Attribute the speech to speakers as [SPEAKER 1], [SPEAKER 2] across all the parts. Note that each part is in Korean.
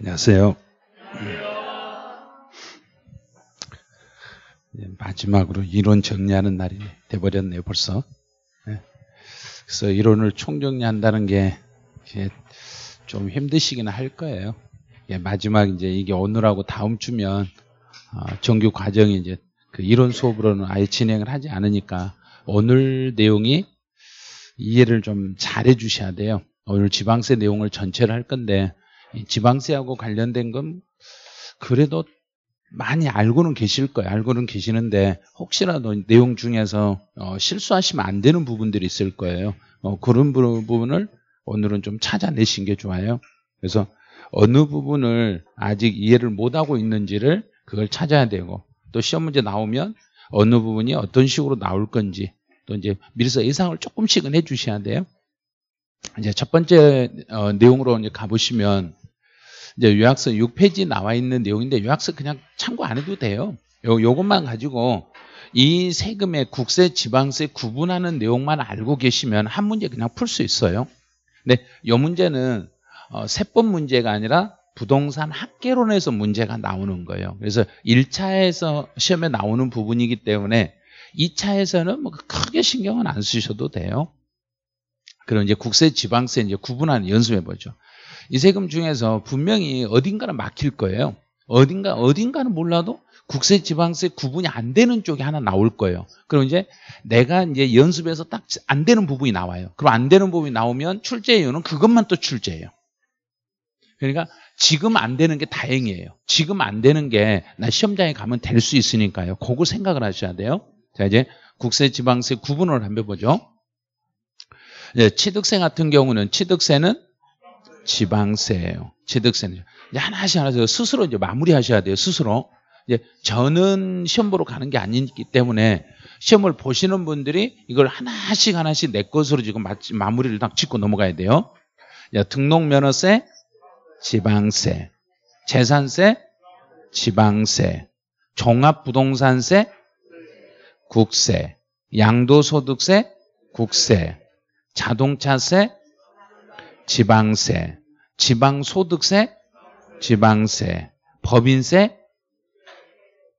[SPEAKER 1] 안녕하세요. 예, 마지막으로 이론 정리하는 날이 돼버렸네요, 벌써. 예. 그래서 이론을 총정리한다는 게 좀 힘드시긴 할 거예요. 예, 마지막 이제 이게 오늘하고 다음 주면 어, 정규 과정이 이제 그 이론 수업으로는 아예 진행을 하지 않으니까 오늘 내용이 이해를 좀 잘해 주셔야 돼요. 오늘 지방세 내용을 전체를 할 건데 지방세하고 관련된 건 그래도 많이 알고는 계실 거예요. 알고는 계시는데 혹시라도 내용 중에서 어, 실수하시면 안 되는 부분들이 있을 거예요. 어, 그런 부분을 오늘은 좀 찾아내신 게 좋아요. 그래서 어느 부분을 아직 이해를 못하고 있는지를 그걸 찾아야 되고 또 시험 문제 나오면 어느 부분이 어떤 식으로 나올 건지 또 이제 미리서 예상을 조금씩은 해주셔야 돼요. 이제 첫 번째 어, 내용으로 이제 가보시면 이제 요약서 6페이지 나와 있는 내용인데 요약서 그냥 참고 안 해도 돼요. 요, 요것만 가지고 이 세금의 국세, 지방세 구분하는 내용만 알고 계시면 한 문제 그냥 풀 수 있어요. 근데 요 문제는 어, 세법 문제가 아니라 부동산 학계론에서 문제가 나오는 거예요. 그래서 1차에서 시험에 나오는 부분이기 때문에 2차에서는 뭐 크게 신경은 안 쓰셔도 돼요. 그럼 이제 국세, 지방세 이제 구분하는 연습해 보죠. 이 세금 중에서 분명히 어딘가는 막힐 거예요. 어딘가 어딘가는 몰라도 국세 지방세 구분이 안 되는 쪽이 하나 나올 거예요. 그럼 이제 내가 이제 연습해서 딱 안 되는 부분이 나와요. 그럼 안 되는 부분이 나오면 출제 이유는 그것만 또 출제예요. 그러니까 지금 안 되는 게 다행이에요. 지금 안 되는 게 나 시험장에 가면 될 수 있으니까요. 그거 생각을 하셔야 돼요. 자 이제 국세 지방세 구분을 한번 보죠. 이제 예, 취득세 같은 경우는 취득세는 지방세예요. 취득세는 이제 하나씩 하나씩 스스로 이제 마무리하셔야 돼요. 스스로. 이제 저는 시험 보러 가는 게 아니기 때문에 시험을 보시는 분들이 이걸 하나씩 하나씩 내 것으로 지금 마무리를 딱 짓고 넘어가야 돼요. 등록면허세, 지방세, 재산세, 지방세, 종합부동산세, 국세, 양도소득세, 국세, 자동차세, 지방세, 지방소득세, 지방세, 법인세.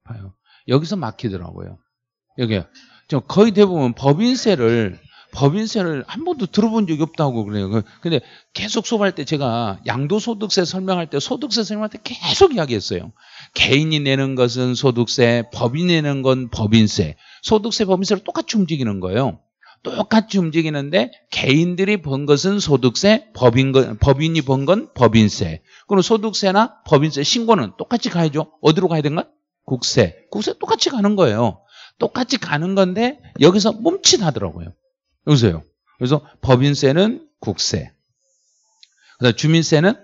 [SPEAKER 1] 봐요. 여기서 막히더라고요. 여기 요 거의 대부분 법인세를 법인세를 한 번도 들어본 적이 없다고 그래요. 그, 근데 계속 수업할 때 제가 양도소득세 설명할 때 소득세 설명할 때 계속 이야기했어요. 개인이 내는 것은 소득세, 법인이 내는 건 법인세. 소득세, 법인세를 똑같이 움직이는 거예요. 똑같이 움직이는데 개인들이 번 것은 소득세, 법인 건, 법인이 번 건 법인세. 그럼 소득세나 법인세 신고는 똑같이 가야죠. 어디로 가야 되는가? 국세. 국세 똑같이 가는 거예요. 똑같이 가는 건데 여기서 뭉칫하더라고요 여기서요. 그래서 법인세는 국세. 그다음 주민세는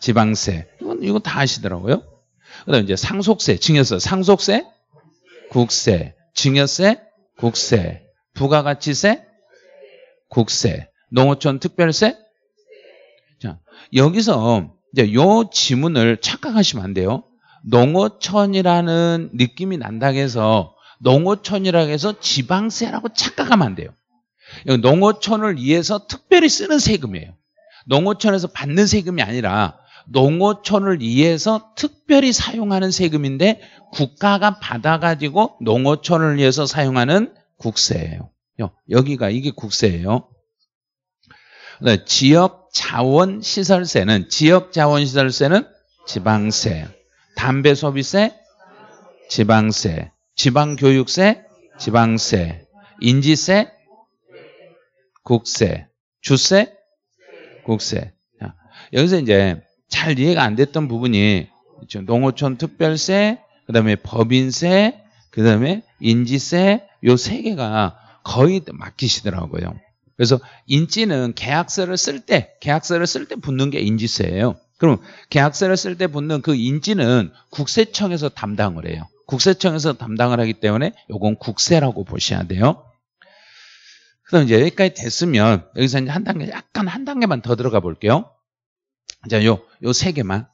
[SPEAKER 1] 지방세. 이건 이거 다 아시더라고요. 그다음 이제 상속세, 증여세, 상속세, 국세, 증여세, 국세, 부가가치세, 국세, 농어촌 특별세. 자, 여기서 이제 요 지문을 착각하시면 안 돼요. 농어촌이라는 느낌이 난다고 해서 농어촌이라고 해서 지방세라고 착각하면 안 돼요. 농어촌을 위해서 특별히 쓰는 세금이에요. 농어촌에서 받는 세금이 아니라 농어촌을 위해서 특별히 사용하는 세금인데 국가가 받아가지고 농어촌을 위해서 사용하는 국세예요. 여기가 이게 국세예요. 네, 지역 자원 시설세는 지역 자원 시설세는 지방세, 담배 소비세, 지방세, 지방 교육세, 지방세, 인지세, 국세, 주세, 국세. 여기서 이제 잘 이해가 안 됐던 부분이 농어촌 특별세, 그다음에 법인세, 그 다음에 인지세 요 세 개가 거의 맡기시더라고요. 그래서 인지는 계약서를 쓸 때, 계약서를 쓸 때 붙는 게 인지세예요. 그럼 계약서를 쓸 때 붙는 그 인지는 국세청에서 담당을 해요. 국세청에서 담당을 하기 때문에 요건 국세라고 보셔야 돼요. 그럼 이제 여기까지 됐으면 여기서 이제 한 단계 약간 한 단계만 더 들어가 볼게요. 자, 요요 세 개만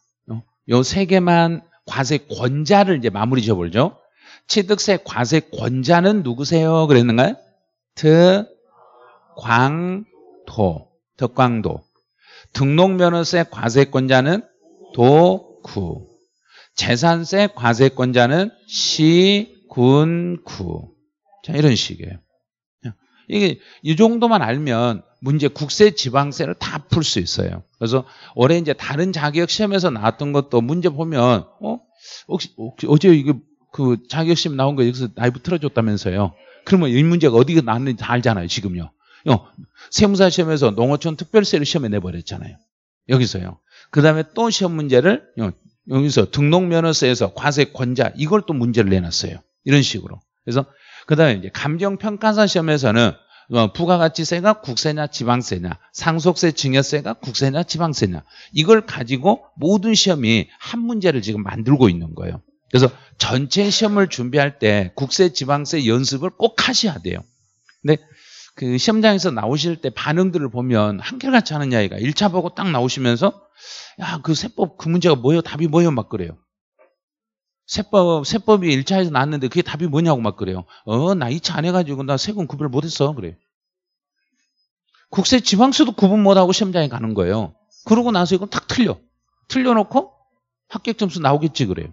[SPEAKER 1] 요 세 개만 과세 권자를 이제 마무리 지어보죠. 취득세 과세권자는 누구세요? 그랬는가요? 득광도, 득광도. 등록면허세 과세권자는 도구. 재산세 과세권자는 시, 군, 구. 자, 이런 식이에요. 이게 이 정도만 알면 문제 국세 지방세를 다 풀 수 있어요. 그래서 올해 이제 다른 자격 시험에서 나왔던 것도 문제 보면 어 혹시, 혹시 어제 이게 그 자격시험 나온 거 여기서 라이브 틀어줬다면서요. 그러면 이 문제가 어디가 나왔는지 다 알잖아요, 지금요. 요 세무사 시험에서 농어촌 특별세를 시험에 내버렸잖아요. 여기서요. 그 다음에 또 시험 문제를 요, 여기서 등록면허세에서 과세권자 이걸 또 문제를 내놨어요. 이런 식으로. 그래서 그 다음에 이제 감정평가사 시험에서는 어, 부가가치세가 국세냐 지방세냐 상속세 증여세가 국세냐 지방세냐 이걸 가지고 모든 시험이 한 문제를 지금 만들고 있는 거예요. 그래서 전체 시험을 준비할 때 국세, 지방세 연습을 꼭 하셔야 돼요. 근데 그 시험장에서 나오실 때 반응들을 보면 한결같이 하느냐이가 1차 보고 딱 나오시면서 야, 그 세법 그 문제가 뭐예요? 답이 뭐예요? 막 그래요. 세법, 세법이 1차에서 나왔는데 그게 답이 뭐냐고 막 그래요. 어, 나 2차 안 해가지고 나 세금 구별 못했어. 그래요. 국세 지방세도 구분 못하고 시험장에 가는 거예요. 그러고 나서 이건 탁 틀려. 틀려놓고 합격 점수 나오겠지 그래요.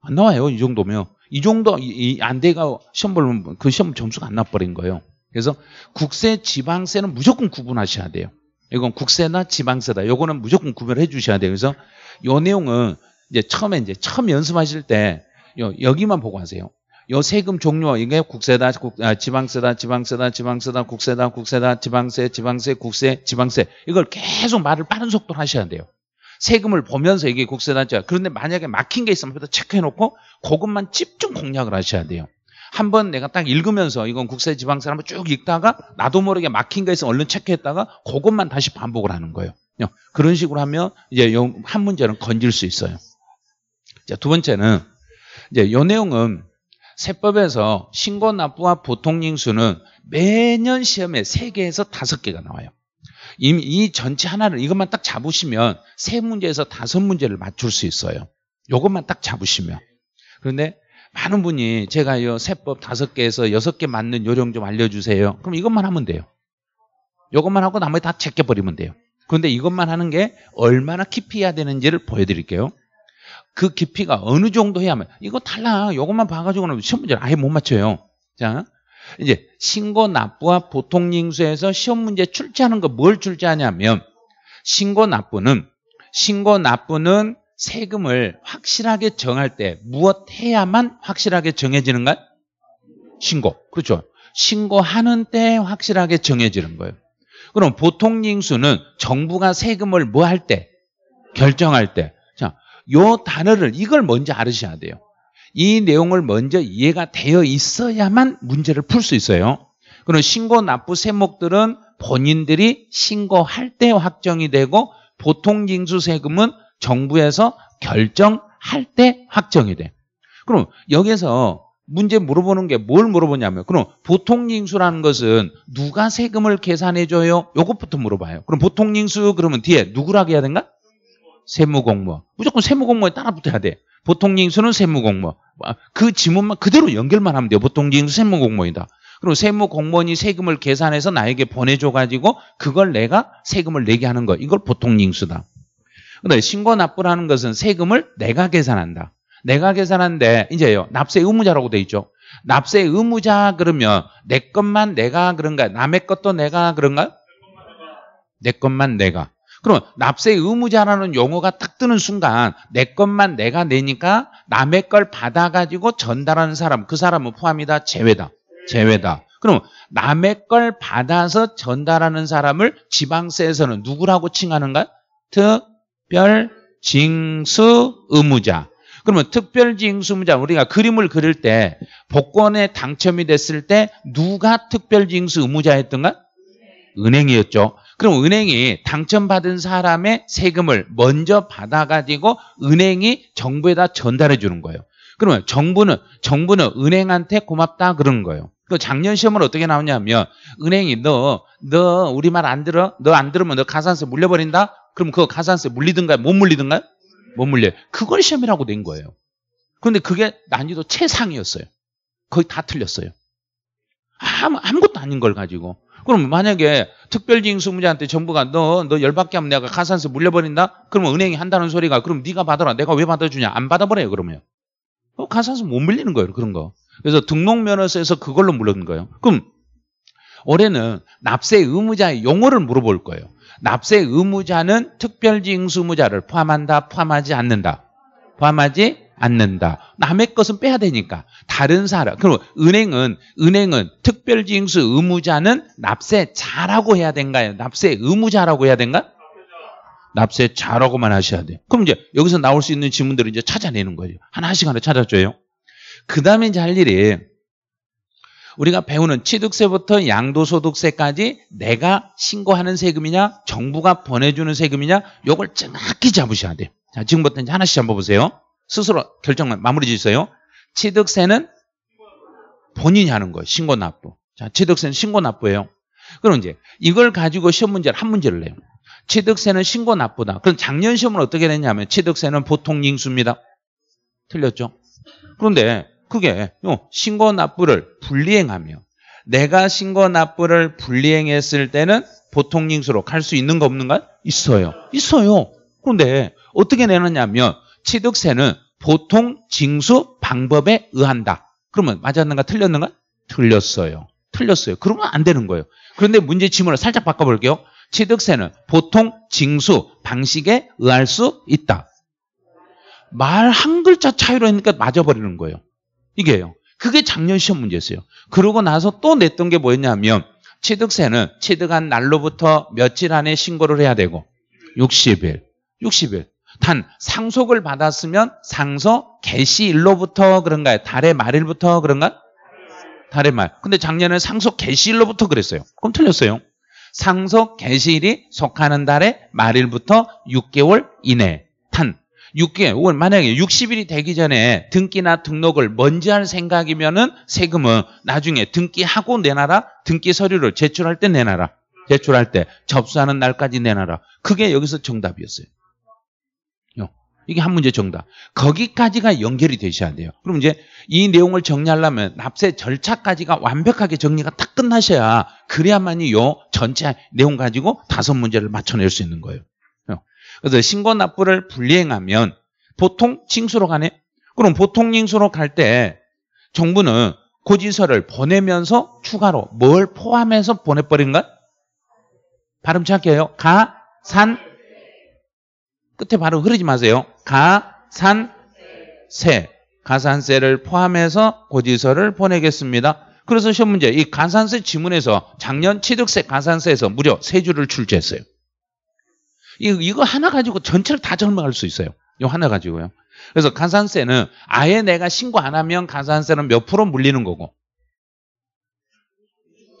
[SPEAKER 1] 안 나와요. 이 정도면. 이 정도 이, 안대가 시험 보면 그 시험 점수가 안 나버린 거예요. 그래서 국세 지방세는 무조건 구분하셔야 돼요. 이건 국세나 지방세다. 요거는 무조건 구별해 주셔야 돼요. 그래서 요 내용은 이제 처음에 이제 처음 연습하실 때 요, 여기만 보고 하세요. 요 세금 종류 이게 국세다, 국, 아, 지방세다, 지방세다, 지방세다, 국세다, 국세다, 지방세, 지방세, 국세, 지방세 이걸 계속 말을 빠른 속도로 하셔야 돼요. 세금을 보면서 이게 국세 단자. 그런데 만약에 막힌 게 있으면 체크해 놓고 그것만 집중 공략을 하셔야 돼요. 한번 내가 딱 읽으면서 이건 국세 지방세 한번 쭉 읽다가 나도 모르게 막힌 게 있으면 얼른 체크했다가 그것만 다시 반복을 하는 거예요. 그런 식으로 하면 이제 한 문제는 건질 수 있어요. 자, 두 번째는 이제 요 내용은 세법에서 신고 납부와 보통 징수는 매년 시험에 3개에서 5개가 나와요. 이 전체 하나를 이것만 딱 잡으시면 세 문제에서 다섯 문제를 맞출 수 있어요. 이것만 딱 잡으시면. 그런데 많은 분이 제가 요 세법 다섯 개에서 여섯 개 맞는 요령 좀 알려주세요. 그럼 이것만 하면 돼요. 이것만 하고 나머지 다 제껴버리면 돼요. 그런데 이것만 하는 게 얼마나 깊이 해야 되는지를 보여드릴게요. 그 깊이가 어느 정도 해야 하면 이거 달라. 이것만 봐가지고는 시험 문제를 아예 못 맞춰요. 자, 이제 신고 납부와 보통 징수에서 시험 문제 출제하는 거 뭘 출제하냐면 신고 납부는 신고 납부는 세금을 확실하게 정할 때 무엇 해야만 확실하게 정해지는가 신고. 그렇죠. 신고하는 때 확실하게 정해지는 거예요. 그럼 보통 징수는 정부가 세금을 뭐 할 때? 결정할 때. 자, 요 단어를 이걸 먼저 알으셔야 돼요. 이 내용을 먼저 이해가 되어 있어야만 문제를 풀 수 있어요. 그런 신고 납부 세목들은 본인들이 신고할 때 확정이 되고 보통 징수세금은 정부에서 결정할 때 확정이 돼. 그럼 여기서 에 문제 물어보는 게 뭘 물어보냐면 그럼 보통징수라는 것은 누가 세금을 계산해줘요? 요것부터 물어봐요. 그럼 보통징수 그러면 뒤에 누구라고 해야 된가? 세무공무원. 무조건 세무공무원에 따라 붙어야 돼. 보통 징수는 세무공무원. 아, 그 지문만 그대로 연결만 하면 돼요. 보통 징수 세무공무원이다. 그리고 세무공무원이 세금을 계산해서 나에게 보내줘가지고 그걸 내가 세금을 내게 하는 거. 이걸 보통 징수다. 근데 신고 납부라는 것은 세금을 내가 계산한다. 내가 계산한데 이제요 납세 의무자라고 돼 있죠. 납세 의무자 그러면 내 것만 내가 그런가? 남의 것도 내가 그런가요? 내 것만 내가. 그럼 납세 의무자라는 용어가 딱 뜨는 순간 내 것만 내가 내니까 남의 걸 받아가지고 전달하는 사람 그 사람은 포함이다 제외다 제외다 그럼 남의 걸 받아서 전달하는 사람을 지방세에서는 누구라고 칭하는가? 특별징수 의무자 그러면 특별징수무자 우리가 그림을 그릴 때 복권에 당첨이 됐을 때 누가 특별징수 의무자였던가? 은행이었죠. 그럼 은행이 당첨받은 사람의 세금을 먼저 받아가지고 은행이 정부에다 전달해 주는 거예요. 그러면 정부는 정부는 은행한테 고맙다 그러는 거예요. 그 작년 시험을 어떻게 나오냐면 은행이 너 너 우리 말 안 들어 너 안 들으면 너 가산세 물려버린다. 그럼 그거 가산세 물리든가요? 못 물리든가요? 못 물려요. 그걸 시험이라고 낸 거예요. 그런데 그게 난이도 최상이었어요. 거의 다 틀렸어요. 아무, 아무것도 아닌 걸 가지고. 그럼 만약에 특별징수무자한테 정부가 너 너 열받게 하면 내가 가산세 물려버린다? 그러면 은행이 한다는 소리가 그럼 네가 받아라. 내가 왜 받아주냐? 안 받아버려요 그러면. 어, 가산세 못 물리는 거예요 그런 거. 그래서 등록면허에서 서 그걸로 물는 거예요. 그럼 올해는 납세 의무자의 용어를 물어볼 거예요. 납세 의무자는 특별징수무자를 포함한다, 포함하지 않는다. 포함하지 않는다. 남의 것은 빼야 되니까. 다른 사람. 그럼 은행은 은행은 특별징수 의무자는 납세자라고 해야 된가요? 납세 의무자라고 해야 된가? 납세자라고만 하셔야 돼. 요 그럼 이제 여기서 나올 수 있는 지문들을 이제 찾아내는 거예요. 하나씩 하나 찾아줘요. 그 다음에 이제 할 일이 우리가 배우는 취득세부터 양도소득세까지 내가 신고하는 세금이냐 정부가 보내주는 세금이냐 요걸 정확히 잡으셔야 돼요. 자 지금부터 이제 하나씩 한번 보세요. 스스로 결정만 마무리 지으세요. 취득세는 본인이 하는 거예요. 신고 납부. 자, 취득세는 신고 납부예요. 그럼 이제 이걸 가지고 시험 문제를 한 문제를 내요. 취득세는 신고 납부다. 그럼 작년 시험은 어떻게 됐냐면 취득세는 보통 징수입니다 틀렸죠? 그런데 그게 신고 납부를 불리행하며 내가 신고 납부를 불리행했을 때는 보통 징수로갈 수있는거 없는가? 있어요. 있어요. 그런데 어떻게 내느냐면 취득세는 보통 징수 방법에 의한다. 그러면 맞았는가 틀렸는가? 틀렸어요. 틀렸어요. 그러면 안 되는 거예요. 그런데 문제 지문을 살짝 바꿔볼게요. 취득세는 보통 징수 방식에 의할 수 있다. 말 한 글자 차이로 했으니까 맞아버리는 거예요. 이게요. 그게 작년 시험 문제였어요. 그러고 나서 또 냈던 게 뭐였냐면 취득세는 취득한 날로부터 며칠 안에 신고를 해야 되고 60일. 60일. 단 상속을 받았으면 상서 개시일로부터 그런가요? 달의 말일부터 그런가? 달의 말. 근데 작년에 상속 개시일로부터 그랬어요. 그럼 틀렸어요. 상속 개시일이 속하는 달의 말일부터 6개월 이내. 단 6개월 만약에 60일이 되기 전에 등기나 등록을 먼저 할 생각이면은 세금은 나중에 등기하고 내놔라. 등기 서류를 제출할 때 내놔라. 제출할 때 접수하는 날까지 내놔라. 그게 여기서 정답이었어요. 이게 한 문제 정답. 거기까지가 연결이 되셔야 돼요. 그럼 이제 이 내용을 정리하려면 납세 절차까지가 완벽하게 정리가 딱 끝나셔야 그래야만이 요 전체 내용 가지고 다섯 문제를 맞춰낼 수 있는 거예요. 어. 그래서 신고 납부를 불이행하면 보통 징수로 가네. 그럼 보통 징수로 갈 때 정부는 고지서를 보내면서 추가로 뭘 포함해서 보내버린가? 발음 착해요. 가, 산, 끝에 바로 흐르지 마세요. 가, 산, 세. 가산세를 포함해서 고지서를 보내겠습니다. 그래서 시험 문제, 이 가산세 지문에서 작년 취득세 가산세에서 무려 세 줄을 출제했어요. 이, 이거 하나 가지고 전체를 다 절망할 수 있어요. 이거 하나 가지고요. 그래서 가산세는 아예 내가 신고 안 하면 가산세는 몇 프로 물리는 거고?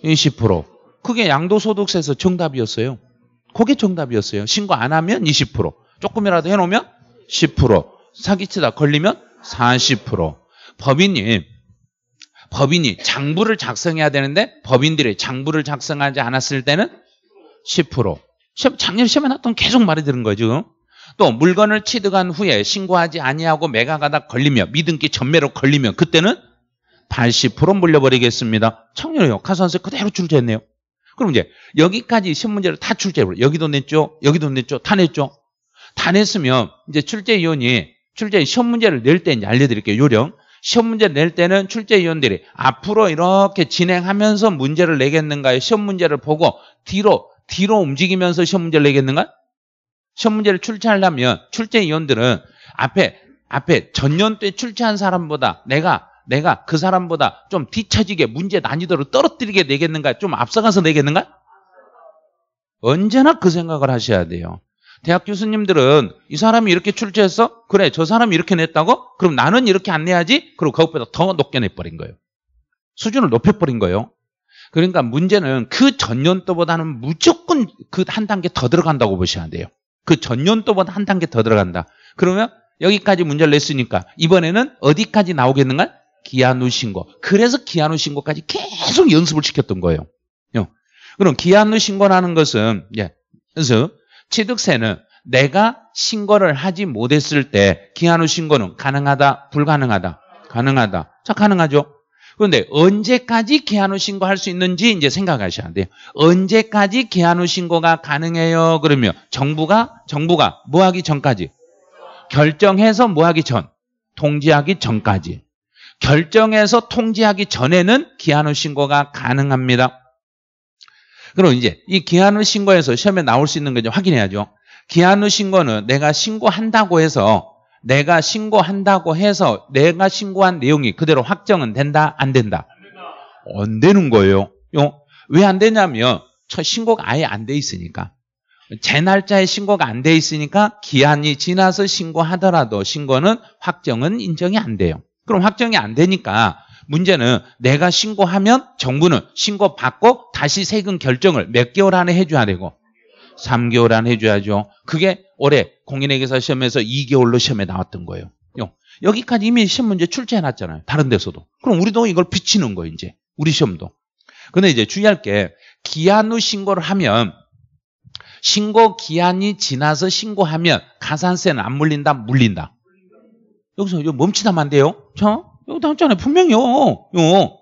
[SPEAKER 1] 20%. 그게 양도소득세에서 정답이었어요. 그게 정답이었어요. 신고 안 하면 20%. 조금이라도 해놓으면 10% 사기치다 걸리면 40% 법인이 법인이 장부를 작성해야 되는데 법인들이 장부를 작성하지 않았을 때는 10%작년 시험에 났던 계속 말이 들은 거죠 또 물건을 취득한 후에 신고하지 아니하고 매각하다 걸리며 미등기 전매로 걸리면 그때는 80% 물려버리겠습니다 청년의 역학선수 그대로 출제했네요 그럼 이제 여기까지 시험 문제를 다 출제해버려요 여기도 냈죠 여기도 냈죠 다 냈죠 다 냈으면 이제 출제위원이 출제 시험 문제를 낼 때 알려드릴게요. 요령. 시험 문제낼 때는 출제위원들이 앞으로 이렇게 진행하면서 문제를 내겠는가요? 시험 문제를 보고 뒤로 뒤로 움직이면서 시험 문제를 내겠는가? 시험 문제를 출제하려면 출제위원들은 앞에 앞에 전년 때 출제한 사람보다 내가 내가 그 사람보다 좀 뒤처지게 문제 난이도를 떨어뜨리게 내겠는가? 좀 앞서가서 내겠는가? 언제나 그 생각을 하셔야 돼요. 대학 교수님들은 이 사람이 이렇게 출제했어? 그래, 저 사람이 이렇게 냈다고? 그럼 나는 이렇게 안 내야지? 그리고 그것보다 더 높게 내버린 거예요. 수준을 높여버린 거예요. 그러니까 문제는 그 전년도보다는 무조건 그 한 단계 더 들어간다고 보셔야 돼요. 그 전년도보다 한 단계 더 들어간다. 그러면 여기까지 문제를 냈으니까 이번에는 어디까지 나오겠는가? 기아누 신고. 그래서 기아누 신고까지 계속 연습을 시켰던 거예요. 그럼 기아누 신고라는 것은 예, 연습. 취득세는 내가 신고를 하지 못했을 때 기한 후 신고는 가능하다, 불가능하다, 가능하다. 자, 가능하죠. 그런데 언제까지 기한 후 신고할 수 있는지 이제 생각하셔야 돼요. 언제까지 기한 후 신고가 가능해요? 그러면 정부가 정부가 뭐 하기 전까지 결정해서 뭐 하기 전 통지하기 전까지 결정해서 통지하기 전에는 기한 후 신고가 가능합니다. 그럼 이제 이 기한 후 신고에서 시험에 나올 수 있는 건지 확인해야죠. 기한 후 신고는 내가 신고한다고 해서 내가 신고한다고 해서 내가 신고한 내용이 그대로 확정은 된다 안 된다? 안 되는 거예요. 왜 안 되냐면 첫 신고가 아예 안 돼 있으니까. 제 날짜에 신고가 안 돼 있으니까 기한이 지나서 신고하더라도 신고는 확정은 인정이 안 돼요. 그럼 확정이 안 되니까 문제는 내가 신고하면 정부는 신고받고 다시 세금 결정을 몇 개월 안에 해줘야 되고 3개월 안에 해줘야죠. 그게 올해 공인회계사 시험에서 2개월로 시험에 나왔던 거예요. 여기까지 이미 시험 문제 출제해놨잖아요. 다른 데서도. 그럼 우리도 이걸 비치는 거예요. 이제 우리 시험도. 근데 이제 주의할 게 기한 후 신고를 하면 신고 기한이 지나서 신고하면 가산세는 안 물린다? 물린다. 여기서 멈추다면 안 돼요. 저? 이거 나왔잖아요. 분명히 요. 요.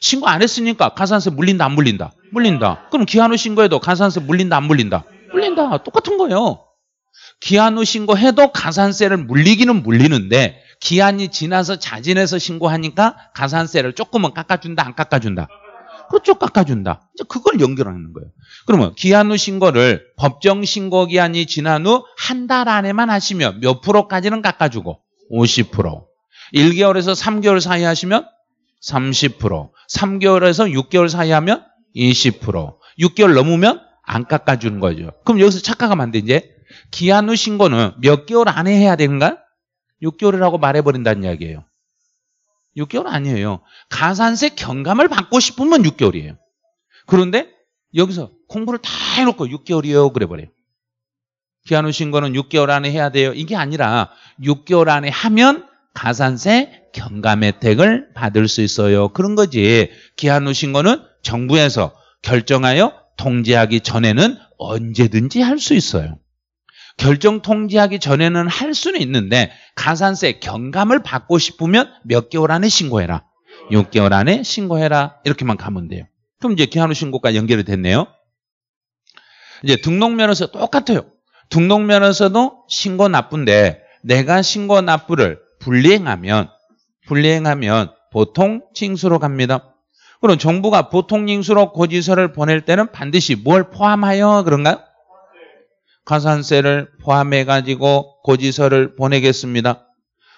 [SPEAKER 1] 신고 안 했으니까 가산세 물린다 안 물린다? 물린다. 그럼 기한 후 신고해도 가산세 물린다 안 물린다? 물린다. 똑같은 거예요. 기한 후 신고해도 가산세를 물리기는 물리는데 기한이 지나서 자진해서 신고하니까 가산세를 조금은 깎아준다 안 깎아준다? 그렇죠 깎아준다. 이제 그걸 연결하는 거예요. 그러면 기한 후 신고를 법정 신고 기한이 지난 후 한 달 안에만 하시면 몇 프로까지는 깎아주고 50% 1개월에서 3개월 사이 하시면 30%, 3개월에서 6개월 사이 하면 20%, 6개월 넘으면 안 깎아주는 거죠. 그럼 여기서 착각하면 안 돼, 이제. 기한 후 신고는 몇 개월 안에 해야 되는가? 6개월이라고 말해버린다는 이야기예요. 6개월 아니에요. 가산세 경감을 받고 싶으면 6개월이에요. 그런데 여기서 공부를 다 해놓고 6개월이요 그래버려요. 기한 후 신고는 6개월 안에 해야 돼요. 이게 아니라 6개월 안에 하면 가산세 경감 혜택을 받을 수 있어요. 그런 거지. 기한 후 신고는 정부에서 결정하여 통지하기 전에는 언제든지 할 수 있어요. 결정 통지하기 전에는 할 수는 있는데 가산세 경감을 받고 싶으면 몇 개월 안에 신고해라. 6개월 안에 신고해라. 이렇게만 가면 돼요. 그럼 이제 기한 후 신고가 연결이 됐네요. 이제 등록면허서 똑같아요. 등록면허서도 신고 납부인데 내가 신고 납부를 불이행하면 불이행하면 보통 징수로 갑니다. 그럼 정부가 보통 징수로 고지서를 보낼 때는 반드시 뭘 포함하여 그런가요? 가산세를 포함해 가지고 고지서를 보내겠습니다.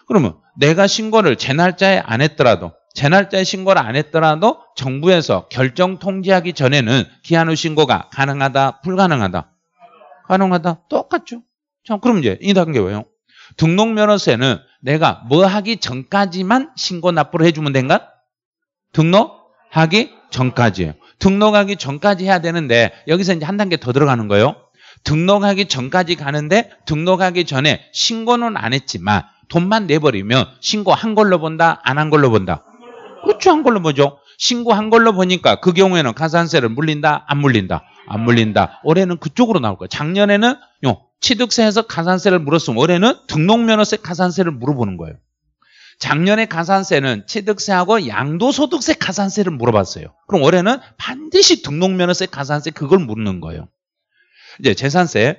[SPEAKER 1] 그러면 내가 신고를 제 날짜에 안 했더라도 제 날짜에 신고를 안 했더라도 정부에서 결정 통지하기 전에는 기한 후 신고가 가능하다 불가능하다 가능하다 똑같죠. 자 그럼 이제 이 단계 왜요? 등록면허세는 내가 뭐 하기 전까지만 신고 납부를 해주면 된가? 등록하기 전까지예요. 등록하기 전까지 해야 되는데 여기서 이제 한 단계 더 들어가는 거예요. 등록하기 전까지 가는데 등록하기 전에 신고는 안 했지만 돈만 내버리면 신고한 걸로 본다? 안 한 걸로 본다? 그렇죠. 한 걸로 보죠. 신고한 걸로 보니까 그 경우에는 가산세를 물린다? 안 물린다? 안 물린다. 올해는 그쪽으로 나올 거예요. 작년에는 요 취득세에서 가산세를 물었으면 올해는 등록면허세 가산세를 물어보는 거예요. 작년에 가산세는 취득세하고 양도소득세 가산세를 물어봤어요. 그럼 올해는 반드시 등록면허세 가산세 그걸 묻는 거예요. 이제 재산세.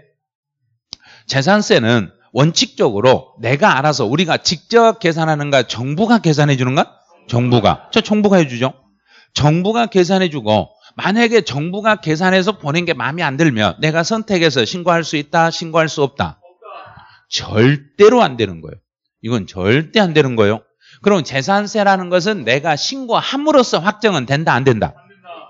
[SPEAKER 1] 재산세는 원칙적으로 내가 알아서 우리가 직접 계산하는가 정부가 계산해 주는가? 정부가. 저 정부가 해주죠. 정부가 계산해 주고 만약에 정부가 계산해서 보낸 게 마음에 안 들면 내가 선택해서 신고할 수 있다, 신고할 수 없다. 절대로 안 되는 거예요. 이건 절대 안 되는 거예요. 그럼 재산세라는 것은 내가 신고함으로써 확정은 된다, 안 된다?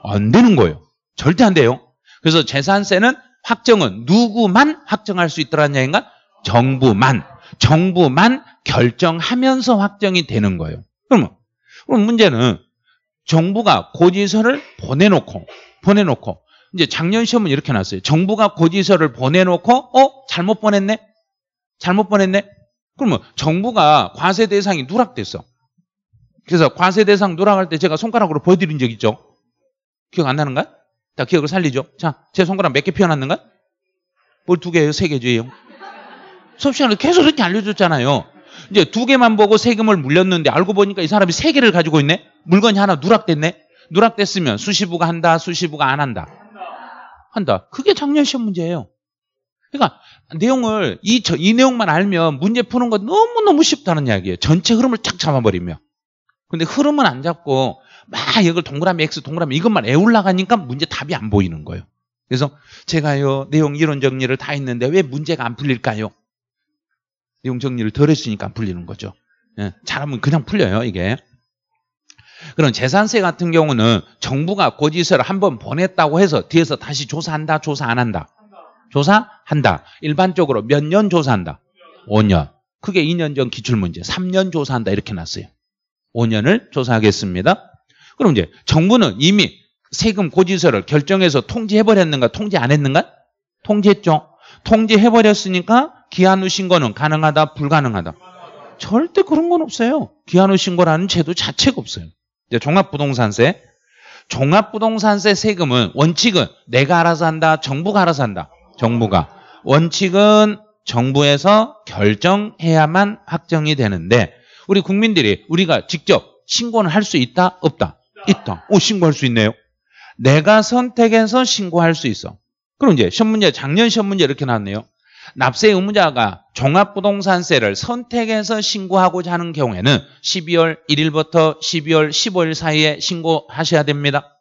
[SPEAKER 1] 안 되는 거예요. 절대 안 돼요. 그래서 재산세는 확정은 누구만 확정할 수 있더라는 얘기인가? 정부만. 정부만 결정하면서 확정이 되는 거예요. 그러면, 그럼 문제는 정부가 고지서를 보내놓고 보내놓고 이제 작년 시험은 이렇게 났어요. 정부가 고지서를 보내놓고 어 잘못 보냈네, 잘못 보냈네. 그러면 정부가 과세 대상이 누락됐어. 그래서 과세 대상 누락할 때 제가 손가락으로 보여드린 적 있죠. 기억 안 나는가? 다 기억을 살리죠. 자, 제 손가락 몇 개 피어났는가? 뭘 두 개예요, 세 개죠. 수업 시간에 계속 이렇게 알려줬잖아요. 이제 두 개만 보고 세금을 물렸는데 알고 보니까 이 사람이 세 개를 가지고 있네? 물건이 하나 누락됐네? 누락됐으면 수시부가 한다, 수시부가 안 한다? 한다. 그게 작년 시험 문제예요. 그러니까 내용을 이, 저, 이 내용만 알면 문제 푸는 거 너무너무 쉽다는 이야기예요. 전체 흐름을 쫙 잡아버리면. 근데 흐름은 안 잡고 막 이걸 동그라미 X 동그라미 이것만 애올라가니까 문제 답이 안 보이는 거예요. 그래서 제가요 내용 이론 정리를 다 했는데 왜 문제가 안 풀릴까요? 내용정리를 덜 했으니까 안 풀리는 거죠. 예, 잘하면 그냥 풀려요 이게. 그럼 재산세 같은 경우는 정부가 고지서를 한 번 보냈다고 해서 뒤에서 다시 조사한다 조사 안 한다? 조사한다. 일반적으로 몇 년 조사한다? 5년. 크게 2년 전 기출문제. 3년 조사한다 이렇게 났어요. 5년을 조사하겠습니다. 그럼 이제 정부는 이미 세금 고지서를 결정해서 통지해버렸는가 통지 안 했는가? 통지했죠. 통지해버렸으니까기한우 신고는 가능하다, 불가능하다. 절대 그런 건 없어요. 기한우 신고라는 제도 자체가 없어요. 이제 종합부동산세. 종합부동산세 세금은 원칙은 내가 알아서 한다, 정부가 알아서 한다. 정부가. 원칙은 정부에서 결정해야만 확정이 되는데 우리 국민들이 우리가 직접 신고는 할 수 있다? 없다? 있다. 오, 신고할 수 있네요. 내가 선택해서 신고할 수 있어. 그럼 이제 시험 문제, 작년 시험 문제 이렇게 나왔네요. 납세 의무자가 종합부동산세를 선택해서 신고하고자 하는 경우에는 12월 1일부터 12월 15일 사이에 신고하셔야 됩니다.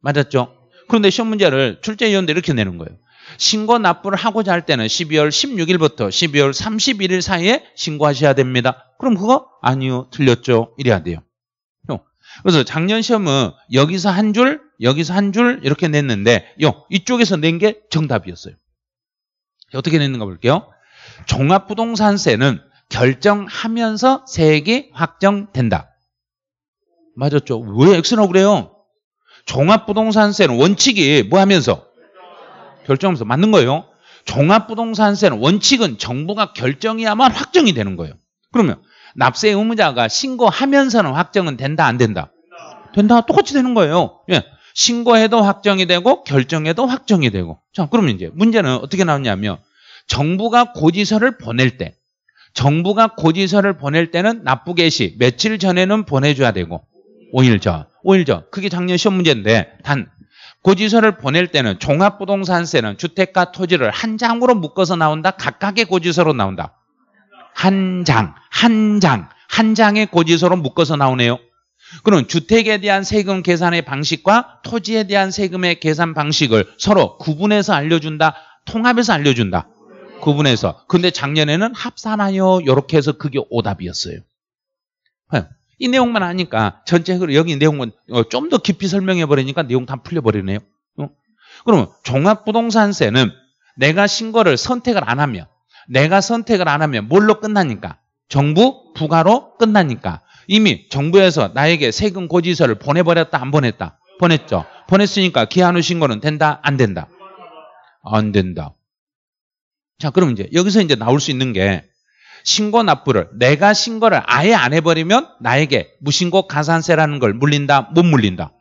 [SPEAKER 1] 맞았죠? 그런데 시험 문제를 출제위원도 이렇게 내는 거예요. 신고 납부를 하고자 할 때는 12월 16일부터 12월 31일 사이에 신고하셔야 됩니다. 그럼 그거? 아니요. 틀렸죠. 이래야 돼요. 그래서 작년 시험은 여기서 한 줄, 여기서 한 줄 이렇게 냈는데 요 이쪽에서 낸 게 정답이었어요. 어떻게 냈는가 볼게요. 종합부동산세는 결정하면서 세액이 확정된다. 맞았죠? 왜 X라고 그래요? 종합부동산세는 원칙이 뭐 하면서? 결정하면서 맞는 거예요. 종합부동산세는 원칙은 정부가 결정해야만 확정이 되는 거예요. 그러면 납세 의무자가 신고하면서는 확정은 된다 안 된다? 된다. 똑같이 되는 거예요. 예. 신고해도 확정이 되고 결정해도 확정이 되고. 자, 그럼 이제 문제는 어떻게 나오냐면 정부가 고지서를 보낼 때 정부가 고지서를 보낼 때는 납부 개시 며칠 전에는 보내줘야 되고 5일 전, 5일 전. 그게 작년 시험 문제인데 단 고지서를 보낼 때는 종합부동산세는 주택과 토지를 한 장으로 묶어서 나온다. 각각의 고지서로 나온다. 한 장, 한 장, 한 장의 고지서로 묶어서 나오네요. 그럼 주택에 대한 세금 계산의 방식과 토지에 대한 세금의 계산 방식을 서로 구분해서 알려준다, 통합해서 알려준다. 구분해서. 근데 작년에는 합산하여 이렇게 해서 그게 오답이었어요. 예, 이 내용만 아니까 전체적으로 그 여기 내용은 어, 좀더 깊이 설명해 버리니까 내용 다 풀려 버리네요. 어? 그러면 종합부동산세는 내가 신고를 선택을 안 하면 내가 선택을 안 하면 뭘로 끝나니까? 정부 부가로 끝나니까. 이미 정부에서 나에게 세금 고지서를 보내버렸다 안 보냈다? 보냈죠. 보냈으니까 기한 후 신고는 된다 안 된다? 안 된다. 자 그럼 이제 여기서 이제 나올 수 있는 게 신고 납부를 내가 신고를 아예 안 해버리면 나에게 무신고 가산세라는 걸 물린다 못 물린다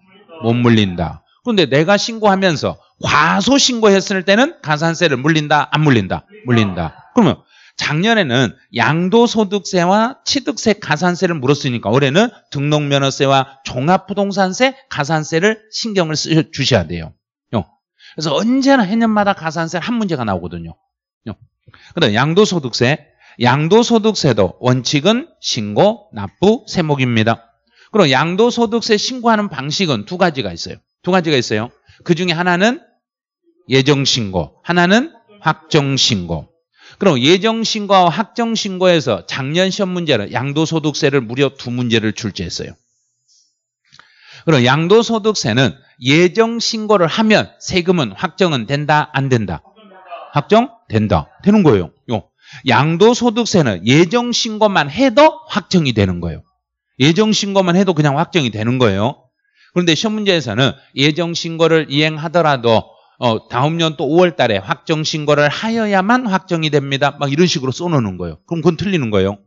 [SPEAKER 1] 못 물린다 그런데 내가 신고하면서 과소 신고했을 때는 가산세를 물린다 안 물린다 물린다 그러면 작년에는 양도소득세와 취득세 가산세를 물었으니까 올해는 등록면허세와 종합부동산세 가산세를 신경을 쓰 주셔야 돼요. 그래서 언제나 해년마다 가산세 한 문제가 나오거든요. 그런데 양도소득세, 양도소득세도 원칙은 신고, 납부, 세목입니다. 그럼 양도소득세 신고하는 방식은 두 가지가 있어요. 두 가지가 있어요. 그 중에 하나는 예정신고, 하나는 확정신고. 그럼 예정신고와 확정신고에서 작년 시험 문제는 양도소득세를 무려 두 문제를 출제했어요. 그럼 양도소득세는 예정신고를 하면 세금은 확정은 된다 안 된다? 확정? 된다. 되는 거예요. 요. 양도소득세는 예정신고만 해도 확정이 되는 거예요. 예정신고만 해도 그냥 확정이 되는 거예요. 그런데 시험 문제에서는 예정신고를 이행하더라도 어, 다음 년 또 5월 달에 확정 신고를 하여야만 확정이 됩니다. 막 이런 식으로 써놓는 거예요. 그럼 그건 틀리는 거예요.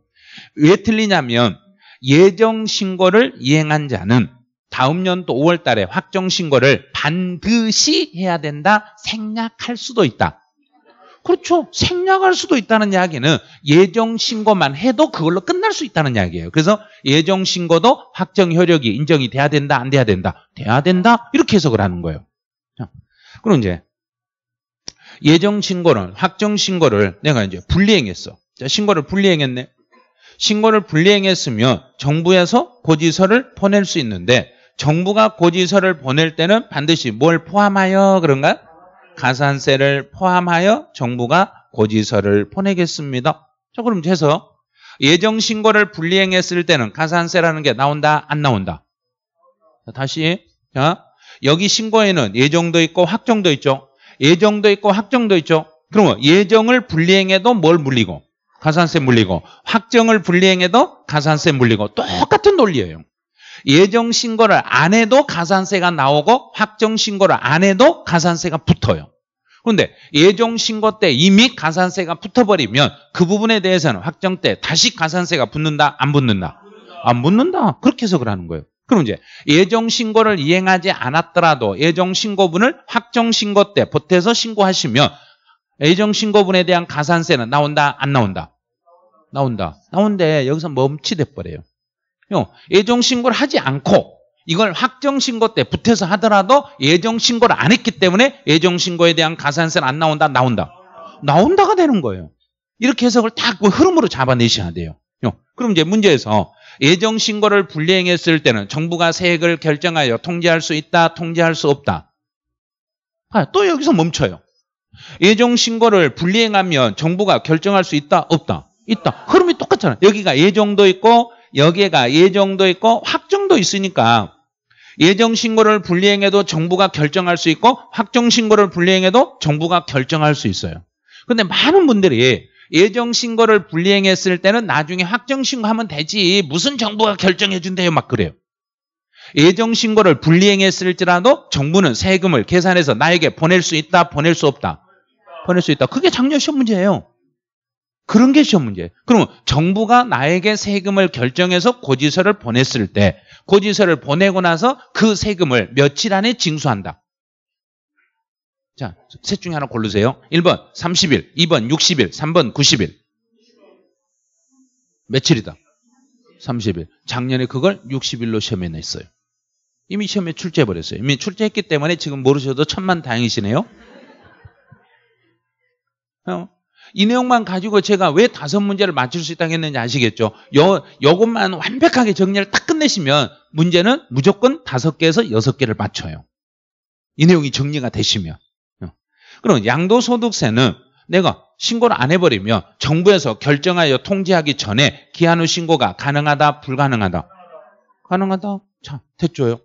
[SPEAKER 1] 왜 틀리냐면 예정 신고를 이행한 자는 다음 년도 5월 달에 확정 신고를 반드시 해야 된다. 생략할 수도 있다. 그렇죠. 생략할 수도 있다는 이야기는 예정 신고만 해도 그걸로 끝날 수 있다는 이야기예요. 그래서 예정 신고도 확정 효력이 인정이 돼야 된다, 안 돼야 된다. 돼야 된다. 이렇게 해석을 하는 거예요. 그럼 이제 예정 신고는 확정 신고를 내가 이제 불리행했어. 자, 신고를 불리행했네. 신고를 불리행했으면 정부에서 고지서를 보낼 수 있는데 정부가 고지서를 보낼 때는 반드시 뭘 포함하여 그런가? 가산세를 포함하여 정부가 고지서를 보내겠습니다. 자, 그럼 해서 예정 신고를 불리행했을 때는 가산세라는 게 나온다, 안 나온다? 다시 자, 여기 신고에는 예정도 있고 확정도 있죠. 예정도 있고 확정도 있죠. 그러면 예정을 불리행해도 뭘 물리고? 가산세 물리고 확정을 불리행해도 가산세 물리고 똑같은 논리예요. 예정 신고를 안 해도 가산세가 나오고 확정 신고를 안 해도 가산세가 붙어요. 그런데 예정 신고 때 이미 가산세가 붙어버리면 그 부분에 대해서는 확정 때 다시 가산세가 붙는다 안 붙는다 안 붙는다 그렇게 해석을 하는 거예요. 그럼 이제 예정신고를 이행하지 않았더라도 예정신고분을 확정신고 때 보태서 신고하시면 예정신고분에 대한 가산세는 나온다 안 나온다? 나온다. 나온데 여기서 멈칫해버려요. 예정신고를 하지 않고 이걸 확정신고 때 붙여서 하더라도 예정신고를 안 했기 때문에 예정신고에 대한 가산세는 안 나온다? 나온다. 나온다가 되는 거예요. 이렇게 해석을 다 그 흐름으로 잡아내셔야 돼요. 그럼 이제 문제에서 예정 신고를 불리행했을 때는 정부가 세액을 결정하여 통제할 수 있다, 통제할 수 없다. 아, 또 여기서 멈춰요. 예정 신고를 불리행하면 정부가 결정할 수 있다, 없다. 있다. 흐름이 똑같잖아. 여기가 예정도 있고 여기가 예정도 있고 확정도 있으니까 예정 신고를 불리행해도 정부가 결정할 수 있고 확정 신고를 불리행해도 정부가 결정할 수 있어요. 근데 많은 분들이 예정 신고를 불이행했을 때는 나중에 확정 신고하면 되지. 무슨 정부가 결정해 준대요. 막 그래요. 예정 신고를 불이행했을지라도 정부는 세금을 계산해서 나에게 보낼 수 있다, 보낼 수 없다. 보낼 수 있다. 그게 작년 시험 문제예요. 그런 게 시험 문제예요. 그러면 정부가 나에게 세금을 결정해서 고지서를 보냈을 때 고지서를 보내고 나서 그 세금을 며칠 안에 징수한다. 자, 셋 중에 하나 고르세요. 1번 30일, 2번 60일, 3번 90일. 며칠이다? 30일. 작년에 그걸 60일로 시험에 냈어요. 이미 시험에 출제해버렸어요. 이미 출제했기 때문에 지금 모르셔도 천만 다행이시네요. 어? 이 내용만 가지고 제가 왜 다섯 문제를 맞출 수 있다고 했는지 아시겠죠? 여, 요것만 완벽하게 정리를 딱 끝내시면 문제는 무조건 다섯 개에서 여섯 개를 맞춰요. 이 내용이 정리가 되시면. 그럼 양도소득세는 내가 신고를 안 해버리면 정부에서 결정하여 통지하기 전에 기한 후 신고가 가능하다, 불가능하다? 가능하다. 자, 됐죠요.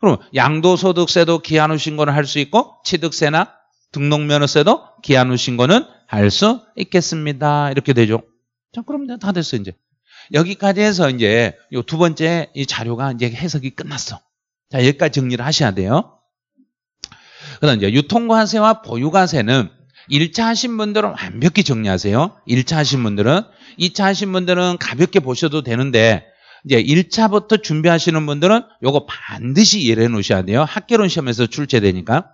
[SPEAKER 1] 그럼 양도소득세도 기한 후신고를할 수 있고 취득세나 등록면허세도 기한 후 신고는 할 수 있겠습니다. 이렇게 되죠. 자, 그럼 다 됐어 이제. 여기까지 해서 이제 요두 번째 이 자료가 이제 해석이 끝났어. 자, 여기까지 정리를 하셔야 돼요. 그다음 이제 유통과세와 보유과세는 1차 하신 분들은 완벽히 정리하세요. 1차 하신 분들은 2차 하신 분들은 가볍게 보셔도 되는데 이제 1차부터 준비하시는 분들은 요거 반드시 이해해 놓으셔야 돼요. 학개론 시험에서 출제되니까.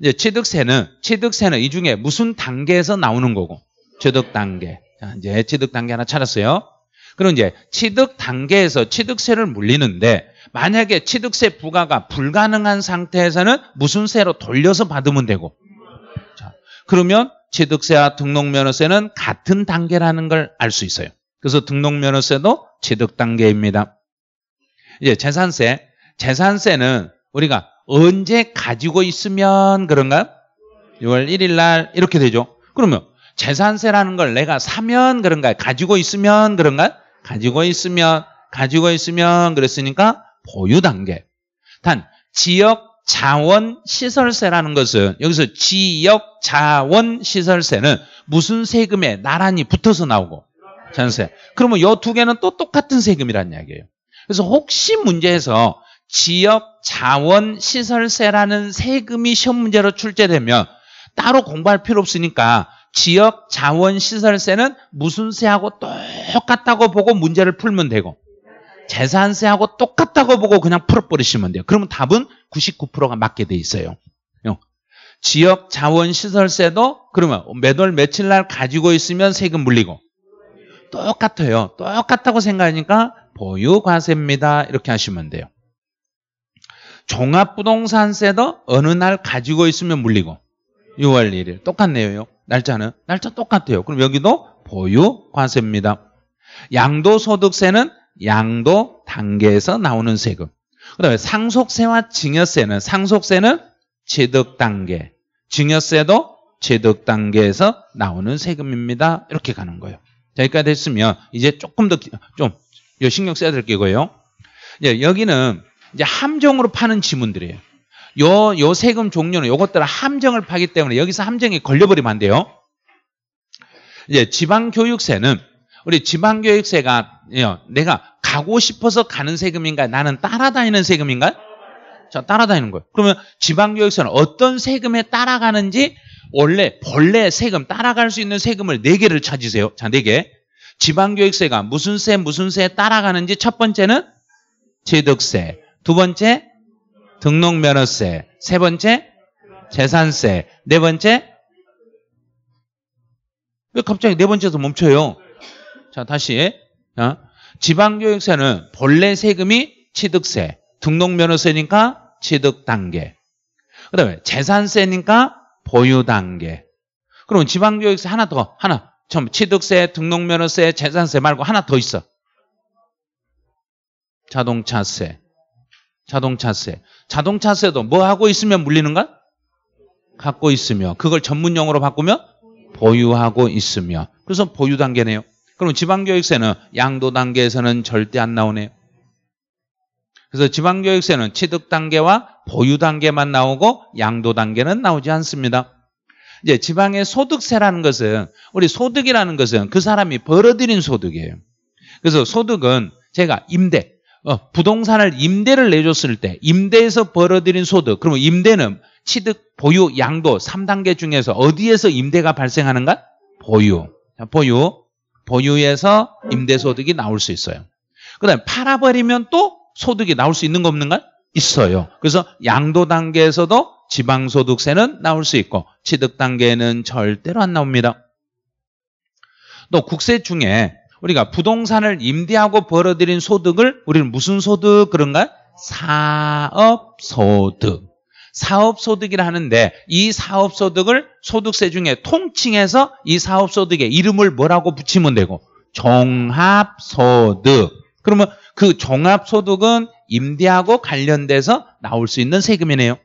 [SPEAKER 1] 이제 취득세는 취득세는 이 중에 무슨 단계에서 나오는 거고? 취득 단계. 자, 이제 취득 단계 하나 찾았어요. 그럼 이제 취득 단계에서 취득세를 물리는데 만약에 취득세 부과가 불가능한 상태에서는 무슨 세로 돌려서 받으면 되고 자, 그러면 취득세와 등록면허세는 같은 단계라는 걸 알 수 있어요. 그래서 등록면허세도 취득 단계입니다. 이제 재산세. 재산세는 우리가 언제 가지고 있으면 그런가 6월 1일 날 이렇게 되죠. 그러면 재산세라는 걸 내가 사면 그런가요? 가지고 있으면 그런가요? 가지고 있으면 가지고 있으면 그랬으니까 보유 단계. 단 지역 자원 시설세라는 것은 여기서 지역 자원 시설세는 무슨 세금에 나란히 붙어서 나오고 전세. 그러면 요 두 개는 또 똑같은 세금이란 이야기예요. 그래서 혹시 문제에서 지역 자원 시설세라는 세금이 시험 문제로 출제되면 따로 공부할 필요 없으니까 지역 자원 시설세는 무슨 세하고 똑같다고 보고 문제를 풀면 되고 재산세하고 똑같다고 보고 그냥 풀어버리시면 돼요. 그러면 답은 99%가 맞게 돼 있어요. 지역 자원 시설세도 그러면 매월 며칠 날 가지고 있으면 세금 물리고 똑같아요. 똑같다고 생각하니까 보유과세입니다. 이렇게 하시면 돼요. 종합부동산세도 어느 날 가지고 있으면 물리고 6월 1일 똑같네요. 날짜는 날짜 똑같아요. 그럼 여기도 보유과세입니다. 양도소득세는 양도 단계에서 나오는 세금. 그다음에 상속세와 증여세는 상속세는 취득 단계, 증여세도 취득 단계에서 나오는 세금입니다. 이렇게 가는 거예요. 자, 여기까지 됐으면 이제 조금 더좀 신경 써야 될 게고요. 여기는 이제 함정으로 파는 지문들이에요. 요, 요 세금 종류는 요것들은 함정을 파기 때문에 여기서 함정이 걸려버리면 안 돼요. 이제 지방교육세는 우리 지방교육세가 예, 내가 가고 싶어서 가는 세금인가 나는 따라다니는 세금인가 자, 따라다니는 거예요. 그러면 지방교육세는 어떤 세금에 따라가는지 원래 본래 세금 따라갈 수 있는 세금을 4개를 찾으세요. 자, 네개 지방교육세가 무슨 세 무슨 세에 따라가는지 첫 번째는 제득세두 번째 등록면허세. 세 번째, 재산세. 네 번째, 왜 갑자기 네 번째에서 멈춰요? 자, 다시. 어? 지방교육세는 본래 세금이 취득세. 등록면허세니까 취득 단계. 그 다음에 재산세니까 보유 단계. 그럼 지방교육세 하나 더, 하나. 처 참, 취득세, 등록면허세, 재산세 말고 하나 더 있어. 자동차세. 자동차세. 자동차세도 뭐 하고 있으면 물리는가? 갖고 있으며 그걸 전문용어로 바꾸면 보유하고 있으며 그래서 보유 단계네요. 그럼 지방교육세는 양도 단계에서는 절대 안 나오네요. 그래서 지방교육세는 취득 단계와 보유 단계만 나오고 양도 단계는 나오지 않습니다. 이제 지방의 소득세라는 것은 우리 소득이라는 것은 그 사람이 벌어들인 소득이에요. 그래서 소득은 제가 임대, 어, 부동산을 임대를 내줬을 때 임대에서 벌어들인 소득 그러면 임대는 취득, 보유, 양도 3단계 중에서 어디에서 임대가 발생하는가? 보유, 보유, 보유에서 임대소득이 나올 수 있어요 그 다음에 팔아버리면 또 소득이 나올 수 있는 거 없는가? 있어요 그래서 양도 단계에서도 지방소득세는 나올 수 있고 취득 단계는 절대로 안 나옵니다 또 국세 중에 우리가 부동산을 임대하고 벌어들인 소득을 우리는 무슨 소득 그런가 사업소득. 사업소득이라 하는데 이 사업소득을 소득세 중에 통칭해서 이 사업소득의 이름을 뭐라고 붙이면 되고 종합소득. 그러면 그 종합소득은 임대하고 관련돼서 나올 수 있는 세금이네요.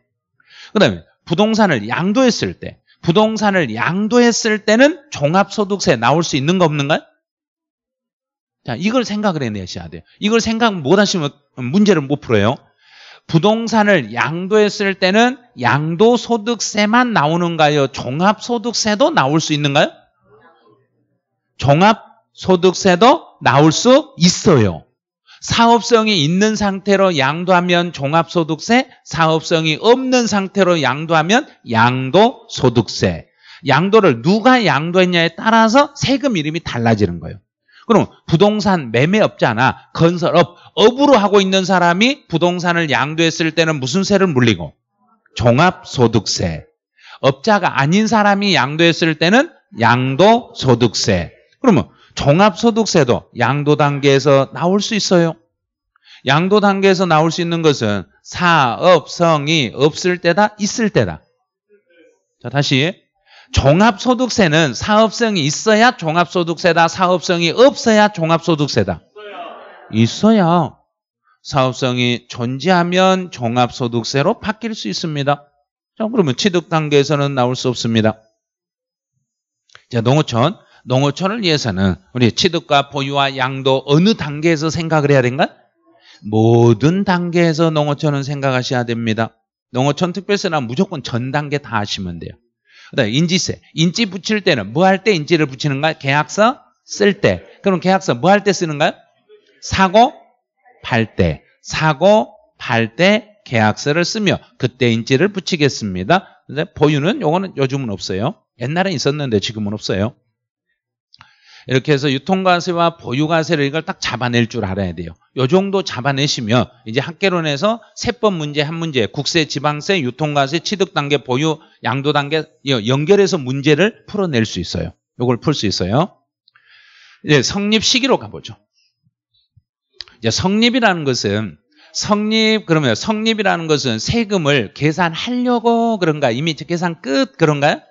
[SPEAKER 1] 그 다음에 부동산을 양도했을 때 부동산을 양도했을 때는 종합소득세 나올 수 있는 거 없는가요? 자, 이걸 생각을 해내셔야 돼요. 이걸 생각 못 하시면 문제를 못 풀어요. 부동산을 양도했을 때는 양도소득세만 나오는가요? 종합소득세도 나올 수 있는가요? 종합소득세도 나올 수 있어요. 사업성이 있는 상태로 양도하면 종합소득세, 사업성이 없는 상태로 양도하면 양도소득세. 양도를 누가 양도했냐에 따라서 세금 이름이 달라지는 거예요. 그럼 부동산 매매업자나 건설업, 업으로 하고 있는 사람이 부동산을 양도했을 때는 무슨 세를 물리고? 종합소득세. 업자가 아닌 사람이 양도했을 때는 양도소득세. 그러면 종합소득세도 양도 단계에서 나올 수 있어요. 양도 단계에서 나올 수 있는 것은 사업성이 없을 때다, 있을 때다. 자, 다시 종합소득세는 사업성이 있어야 종합소득세다. 사업성이 없어야 종합소득세다. 있어야 사업성이 존재하면 종합소득세로 바뀔 수 있습니다. 자, 그러면 취득 단계에서는 나올 수 없습니다. 자, 농어촌. 농어촌을 위해서는 우리 취득과 보유와 양도 어느 단계에서 생각을 해야 된가? 모든 단계에서 농어촌은 생각하셔야 됩니다. 농어촌 특별세나 무조건 전 단계 다 하시면 돼요. 그다음 네, 인지세. 인지 붙일 때는 뭐 할 때 인지를 붙이는가? 계약서 쓸 때. 그럼 계약서 뭐 할 때 쓰는가요? 사고 팔 때. 사고 팔 때 계약서를 쓰며 그때 인지를 붙이겠습니다. 근데 보유는 요거는 요즘은 없어요. 옛날에 있었는데 지금은 없어요. 이렇게 해서 유통과세와 보유과세를 이걸 딱 잡아낼 줄 알아야 돼요. 요 정도 잡아내시면 이제 학계론에서 세법 문제 한 문제, 국세, 지방세, 유통과세, 취득단계, 보유, 양도단계 연결해서 문제를 풀어낼 수 있어요. 요걸 풀 수 있어요. 이제 성립 시기로 가보죠. 이제 성립이라는 것은 성립 그러면 성립이라는 것은 세금을 계산하려고 그런가 이미 계산 끝 그런가요?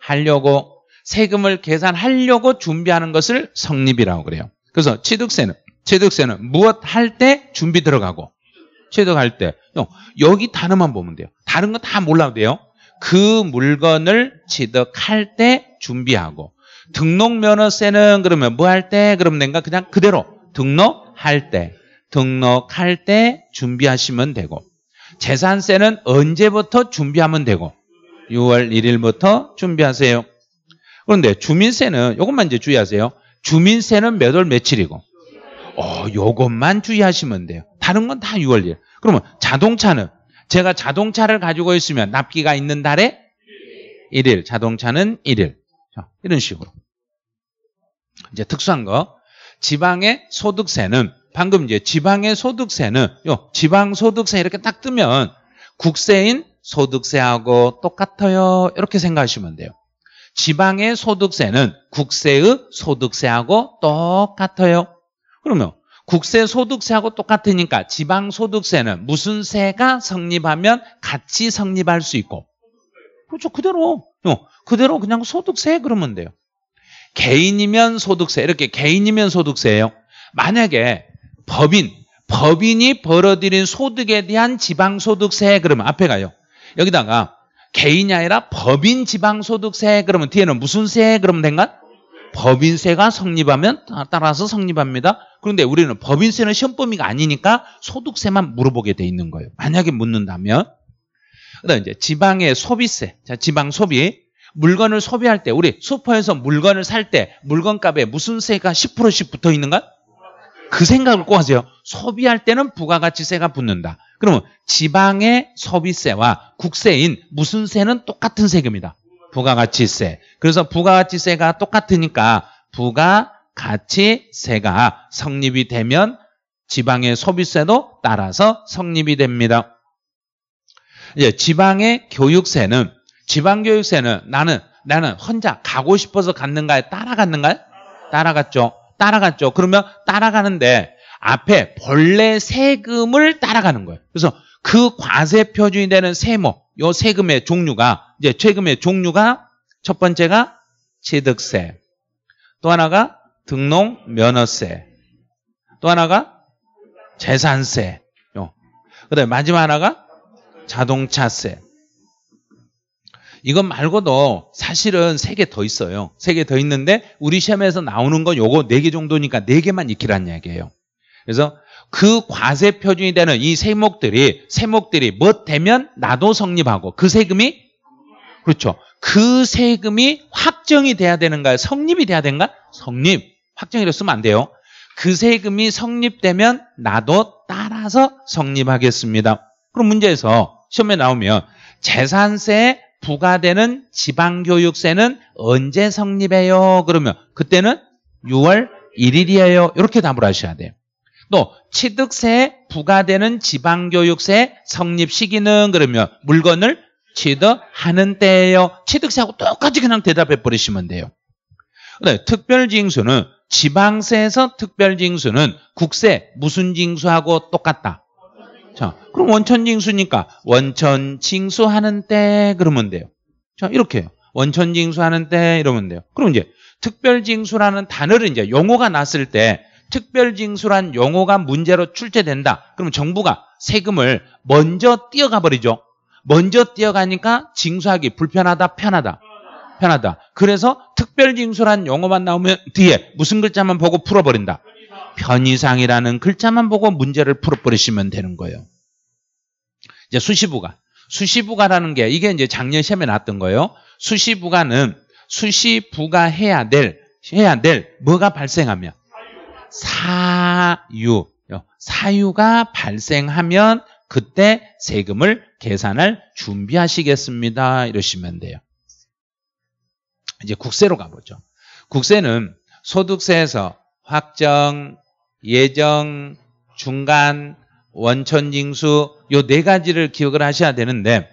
[SPEAKER 1] 하려고 세금을 계산하려고 준비하는 것을 성립이라고 그래요. 그래서 취득세는 취득세는 무엇 할 때 준비 들어가고 취득할 때 여기 단어만 보면 돼요. 다른 건다 몰라도 돼요. 그 물건을 취득할 때 준비하고 등록면허세는 그러면 뭐 할 때? 그럼 내가 그냥 그대로 등록할 때 등록할 때 준비하시면 되고 재산세는 언제부터 준비하면 되고 6월 1일부터 준비하세요. 그런데 주민세는 이것만 이제 주의하세요. 주민세는 몇 월 며칠이고 어, 요것만 주의하시면 돼요. 다른 건 다 6월 1일. 그러면 자동차는 제가 자동차를 가지고 있으면 납기가 있는 달에 1일, 자동차는 1일. 자, 이런 식으로. 이제 특수한 거. 지방의 소득세는 방금 이제 지방의 소득세는 요 지방 소득세 이렇게 딱 뜨면 국세인 소득세하고 똑같아요. 이렇게 생각하시면 돼요. 지방의 소득세는 국세의 소득세하고 똑같아요. 그러면 국세 소득세하고 똑같으니까 지방 소득세는 무슨 세가 성립하면 같이 성립할 수 있고 그렇죠 그대로 어, 그대로 그냥 소득세 그러면 돼요. 개인이면 소득세 이렇게 개인이면 소득세예요. 만약에 법인 법인이 벌어들인 소득에 대한 지방 소득세 그러면 앞에 가요. 여기다가 개인이 아니라 법인 지방소득세 그러면 뒤에는 무슨 세 그러면 된가? 법인세가 성립하면 따라서 성립합니다. 그런데 우리는 법인세는 시험 범위가 아니니까 소득세만 물어보게 돼 있는 거예요. 만약에 묻는다면 그다음 이제 지방의 소비세, 자 지방 소비 물건을 소비할 때 우리 슈퍼에서 물건을 살 때 물건값에 무슨 세가 10%씩 붙어 있는가? 그 생각을 꼭 하세요. 소비할 때는 부가가치세가 붙는다. 그러면 지방의 소비세와 국세인 무슨 세는 똑같은 세금이다. 부가가치세. 그래서 부가가치세가 똑같으니까 부가가치세가 성립이 되면 지방의 소비세도 따라서 성립이 됩니다. 이제 지방의 교육세는 지방교육세는 나는 나는 혼자 가고 싶어서 갔는가에 따라갔는가요? 따라갔죠. 따라갔죠. 그러면 따라가는데 앞에 벌레 세금을 따라가는 거예요. 그래서 그 과세 표준이 되는 세모요 세금의 종류가 이제 세금의 종류가 첫 번째가 취득세, 또 하나가 등록 면허세, 또 하나가 재산세, 요. 그다음 마지막 하나가 자동차세. 이것 말고도 사실은 세 개 더 있어요. 세 개 더 있는데 우리 시험에서 나오는 건 요거 네 개 정도니까 네 개만 익히란 얘기예요. 그래서 그 과세 표준이 되는 이 세목들이 세목들이 뭐 되면 나도 성립하고 그 세금이 그렇죠. 그 세금이 확정이 돼야 되는가요? 성립이 돼야 되는가? 성립. 확정이라 쓰면 안 돼요. 그 세금이 성립되면 나도 따라서 성립하겠습니다. 그럼 문제에서 시험에 나오면 재산세에 부과되는 지방교육세는 언제 성립해요? 그러면 그때는 6월 1일이에요. 이렇게 답을 하셔야 돼요. 또 취득세 부과되는 지방교육세 성립 시기는 그러면 물건을 취득하는 때예요. 취득세하고 똑같이 그냥 대답해 버리시면 돼요. 근 특별징수는 지방세에서 특별징수는 국세 무슨 징수하고 똑같다. 자, 그럼 원천징수니까 원천징수하는 때 그러면 돼요. 자, 이렇게요. 원천징수하는 때 이러면 돼요. 그럼 이제 특별징수라는 단어를 이제 용어가 났을 때 특별징수란 용어가 문제로 출제된다. 그럼 정부가 세금을 먼저 뛰어가 버리죠. 먼저 뛰어가니까 징수하기 불편하다, 편하다. 편하다. 그래서 특별징수란 용어만 나오면 뒤에 무슨 글자만 보고 풀어버린다. 편의상이라는 글자만 보고 문제를 풀어버리시면 되는 거예요. 이제 수시부가. 수시부가라는 게 이게 이제 작년 시험에 나왔던 거예요. 수시부가는 수시부가 해야 될 해야 될 뭐가 발생하면 사유, 사유가 발생하면 그때 세금을 계산할 준비하시겠습니다. 이러시면 돼요. 이제 국세로 가보죠. 국세는 소득세에서 확정, 예정, 중간, 원천징수 요 네 가지를 기억을 하셔야 되는데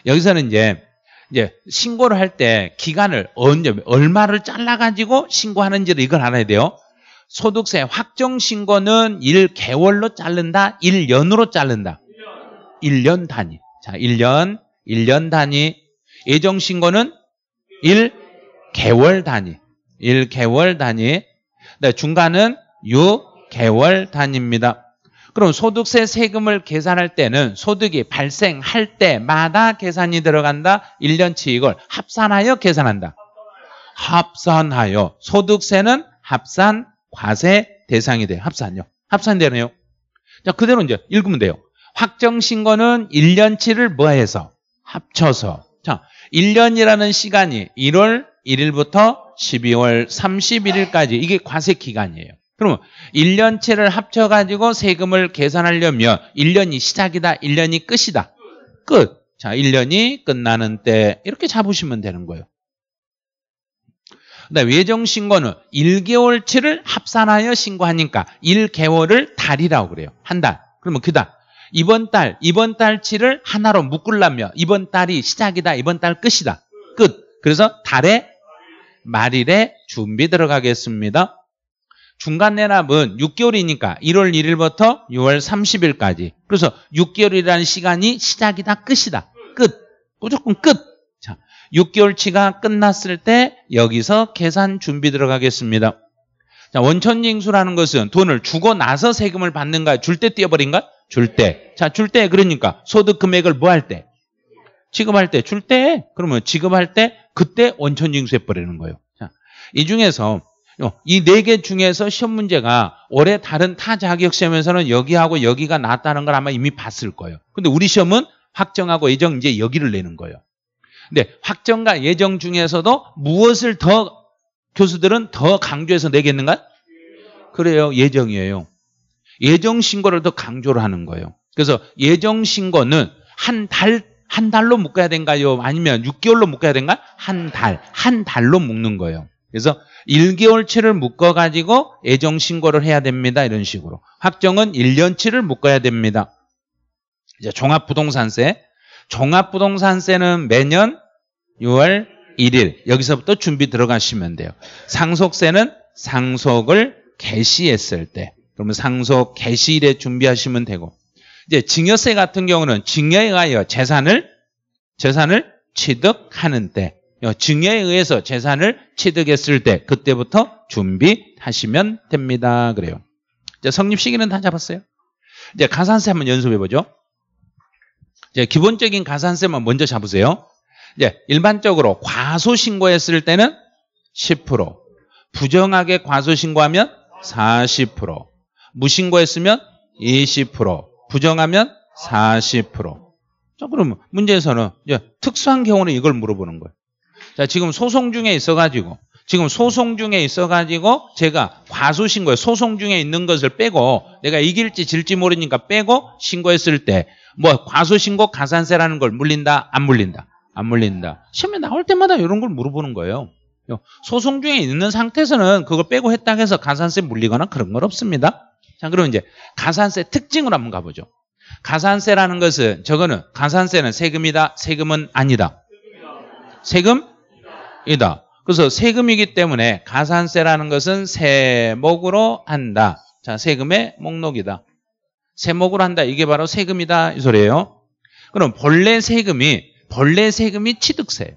[SPEAKER 1] 여기서는 이제 이제 신고를 할 때 기간을 언제 얼마를 잘라 가지고 신고하는지를 이걸 알아야 돼요. 소득세 확정 신고는 1개월로 자른다, 1년으로 자른다. 1년 단위. 자, 1년, 1년 단위. 예정 신고는 1개월 단위. 1개월 단위. 네, 중간은 6개월 단위입니다. 그럼 소득세 세금을 계산할 때는 소득이 발생할 때마다 계산이 들어간다. 1년치 이걸 합산하여 계산한다. 합산하여. 소득세는 합산 과세 대상이 돼요. 합산요. 합산되네요. 자, 그대로 이제 읽으면 돼요. 확정 신고는 1년치를 뭐해서 합쳐서 자, 1년이라는 시간이 1월 1일부터 12월 31일까지 이게 과세 기간이에요. 그러면 1년치를 합쳐 가지고 세금을 계산하려면 1년이 시작이다, 1년이 끝이다. 끝. 자, 1년이 끝나는 때 이렇게 잡으시면 되는 거예요. 근데 외정 신고는 1개월치를 합산하여 신고하니까 1개월을 달이라고 그래요. 한 달. 그러면 그 달. 이번 달, 이번 달치를 하나로 묶으려면 이번 달이 시작이다, 이번 달 끝이다. 끝. 그래서 달에 말일에 준비 들어가겠습니다. 중간 내납은 6개월이니까 1월 1일부터 6월 30일까지. 그래서 6개월이라는 시간이 시작이다, 끝이다. 끝. 무조건 끝. 6개월치가 끝났을 때 여기서 계산 준비 들어가겠습니다. 자, 원천징수라는 것은 돈을 주고 나서 세금을 받는가? 요줄때 떼어버린가? 줄 때. 자, 줄 때 그러니까 소득 금액을 뭐 할 때? 지급할 때, 줄 때. 그러면 지급할 때 그때 원천징수해 버리는 거예요. 자, 이 중에서 이 네 개 중에서 시험 문제가 올해 다른 타 자격 시험에서는 여기하고 여기가 낫다는 걸 아마 이미 봤을 거예요. 근데 우리 시험은 확정하고 예정 이제 여기를 내는 거예요. 근데 확정과 예정 중에서도 무엇을 더 교수들은 더 강조해서 내겠는가? 그래요. 예정이에요. 예정 신고를 더 강조를 하는 거예요. 그래서 예정 신고는 한 달, 한 달로 묶어야 된가요? 아니면 6개월로 묶어야 된가? 한 달, 한 달로 묶는 거예요. 그래서 1개월치를 묶어가지고 예정 신고를 해야 됩니다. 이런 식으로. 확정은 1년치를 묶어야 됩니다. 이제 종합부동산세. 종합부동산세는 매년 6월 1일 여기서부터 준비 들어가시면 돼요. 상속세는 상속을 개시했을 때 그러면 상속 개시일에 준비하시면 되고 이제 증여세 같은 경우는 증여에 의하여 재산을 재산을 취득하는 때 증여에 의해서 재산을 취득했을 때 그때부터 준비하시면 됩니다. 그래요. 이제 성립 시기는 다 잡았어요. 이제 가산세 한번 연습해 보죠. 이제 기본적인 가산세만 먼저 잡으세요. 이제 일반적으로 과소 신고했을 때는 10%, 부정하게 과소 신고하면 40%, 무신고했으면 20%, 부정하면 40%. 자, 그러 문제에서는 이제 특수한 경우는 이걸 물어보는 거예요. 자, 지금 소송 중에 있어가지고 지금 소송 중에 있어가지고 제가 과소 신고에 소송 중에 있는 것을 빼고 내가 이길지 질지 모르니까 빼고 신고했을 때뭐 과소신고 가산세라는 걸 물린다 안 물린다 안 물린다 시험에 나올 때마다 이런 걸 물어보는 거예요 소송 중에 있는 상태에서는 그걸 빼고 했다 해서 가산세 물리거나 그런 건 없습니다 자 그럼 이제 가산세 특징을 한번 가보죠 가산세라는 것은 저거는 가산세는 세금이다 세금은 아니다 세금이다 그래서 세금이기 때문에 가산세라는 것은 세목으로 한다 자 세금의 목록이다 세목을 한다. 이게 바로 세금이다. 이 소리예요. 그럼 본래 세금이 본래 세금이 취득세.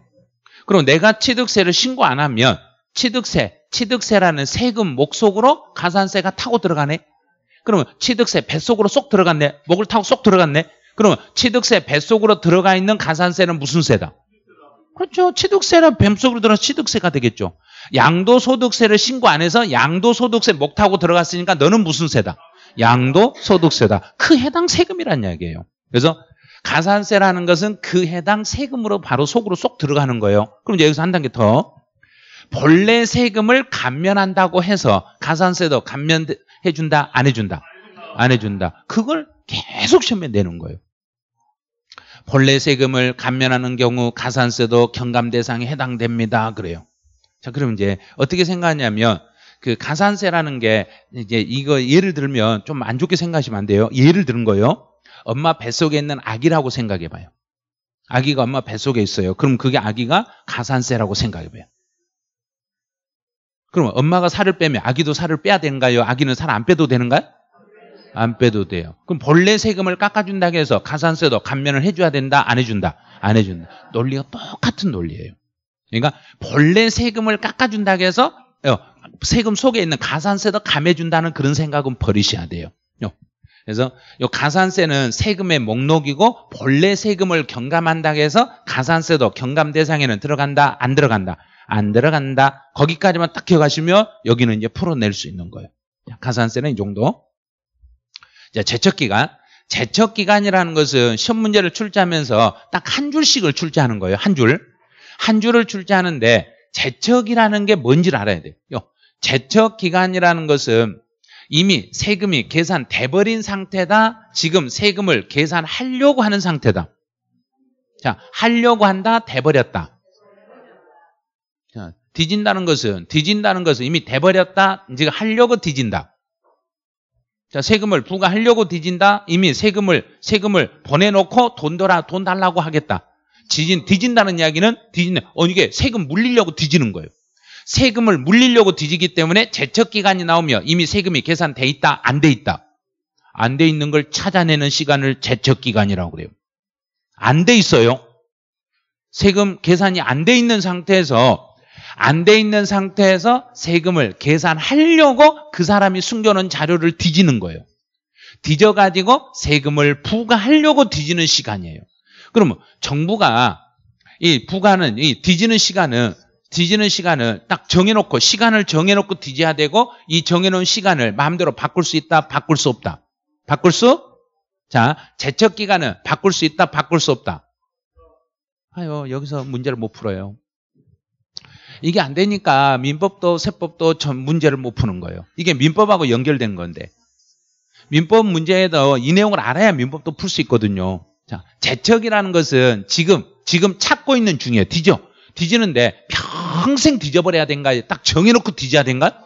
[SPEAKER 1] 그럼 내가 취득세를 신고 안 하면 취득세, 취득세라는 세금 목속으로 가산세가 타고 들어가네. 그러면 취득세 뱃속으로 쏙 들어갔네. 목을 타고 쏙 들어갔네. 그러면 취득세 뱃속으로 들어가 있는 가산세는 무슨 세다? 그렇죠. 취득세는 뱃속으로 들어가 취득세가 되겠죠. 양도소득세를 신고 안 해서 양도소득세 목 타고 들어갔으니까 너는 무슨 세다? 양도 소득세다. 그 해당 세금이란 이야기예요. 그래서 가산세라는 것은 그 해당 세금으로 바로 속으로 쏙 들어가는 거예요. 그럼 이제 여기서 한 단계 더 본래 세금을 감면한다고 해서 가산세도 감면해준다 안 해준다 안 해준다 그걸 계속 시험에 내는 거예요 본래 세금을 감면하는 경우 가산세도 경감 대상에 해당됩니다 그래요 자 그럼 이제 어떻게 생각하냐면 그 가산세라는 게 이제 이거 예를 들면 좀 안 좋게 생각하시면 안 돼요. 예를 들은 거예요. 엄마 뱃속에 있는 아기라고 생각해 봐요. 아기가 엄마 뱃속에 있어요. 그럼 그게 아기가 가산세라고 생각해 봐요. 그럼 엄마가 살을 빼면 아기도 살을 빼야 되는가요? 아기는 살 안 빼도 되는가요? 안 빼도 돼요. 그럼 본래 세금을 깎아준다고 해서 가산세도 감면을 해줘야 된다? 안 해준다? 안 해준다. 논리가 똑같은 논리예요. 그러니까 본래 세금을 깎아준다고 해서 어, 세금 속에 있는 가산세도 감해준다는 그런 생각은 버리셔야 돼요. 그래서 요 가산세는 세금의 목록이고 본래 세금을 경감한다고 해서 가산세도 경감 대상에는 들어간다 안 들어간다 안 들어간다 거기까지만 딱 기억하시면 여기는 이제 풀어낼 수 있는 거예요 가산세는 이 정도 자 제척기간 제척기간이라는 것은 시험 문제를 출제하면서 딱 한 줄씩을 출제하는 거예요 한줄한 한 줄을 출제하는데 재척이라는 게 뭔지를 알아야 돼요. 재척 기간이라는 것은 이미 세금이 계산돼 버린 상태다. 지금 세금을 계산하려고 하는 상태다. 자, 하려고 한다. 돼 버렸다. 자, 뒤진다는 것은 뒤진다는 것은 이미 돼 버렸다. 이제 하려고 뒤진다. 자, 세금을 부과하려고 뒤진다. 이미 세금을 세금을 보내 놓고 돈 돌아 돈 달라고 하겠다. 지진 뒤진다는 이야기는 뒤진다. 어, 이게 세금 물리려고 뒤지는 거예요. 세금을 물리려고 뒤지기 때문에 제척기간이 나오며 이미 세금이 계산돼 있다, 안 돼 있다. 안 돼 있는 걸 찾아내는 시간을 제척기간이라고 그래요. 안 돼 있어요. 세금 계산이 안 돼 있는 상태에서 안 돼 있는 상태에서 세금을 계산하려고 그 사람이 숨겨놓은 자료를 뒤지는 거예요. 뒤져가지고 세금을 부과하려고 뒤지는 시간이에요. 그러면 정부가 이 부가는 이 뒤지는 시간은 뒤지는 시간을 딱 정해놓고 시간을 정해놓고 뒤져야 되고 이 정해놓은 시간을 마음대로 바꿀 수 있다 바꿀 수 없다 바꿀 수? 자 제척 기간은 바꿀 수 있다 바꿀 수 없다 아유 여기서 문제를 못 풀어요 이게 안 되니까 민법도 세법도 전 문제를 못 푸는 거예요 이게 민법하고 연결된 건데 민법 문제에도 이 내용을 알아야 민법도 풀 수 있거든요 자, 재척이라는 것은 지금, 지금 찾고 있는 중이에요. 뒤져. 뒤지는데 평생 뒤져버려야 된가? 딱 정해놓고 뒤져야 된가?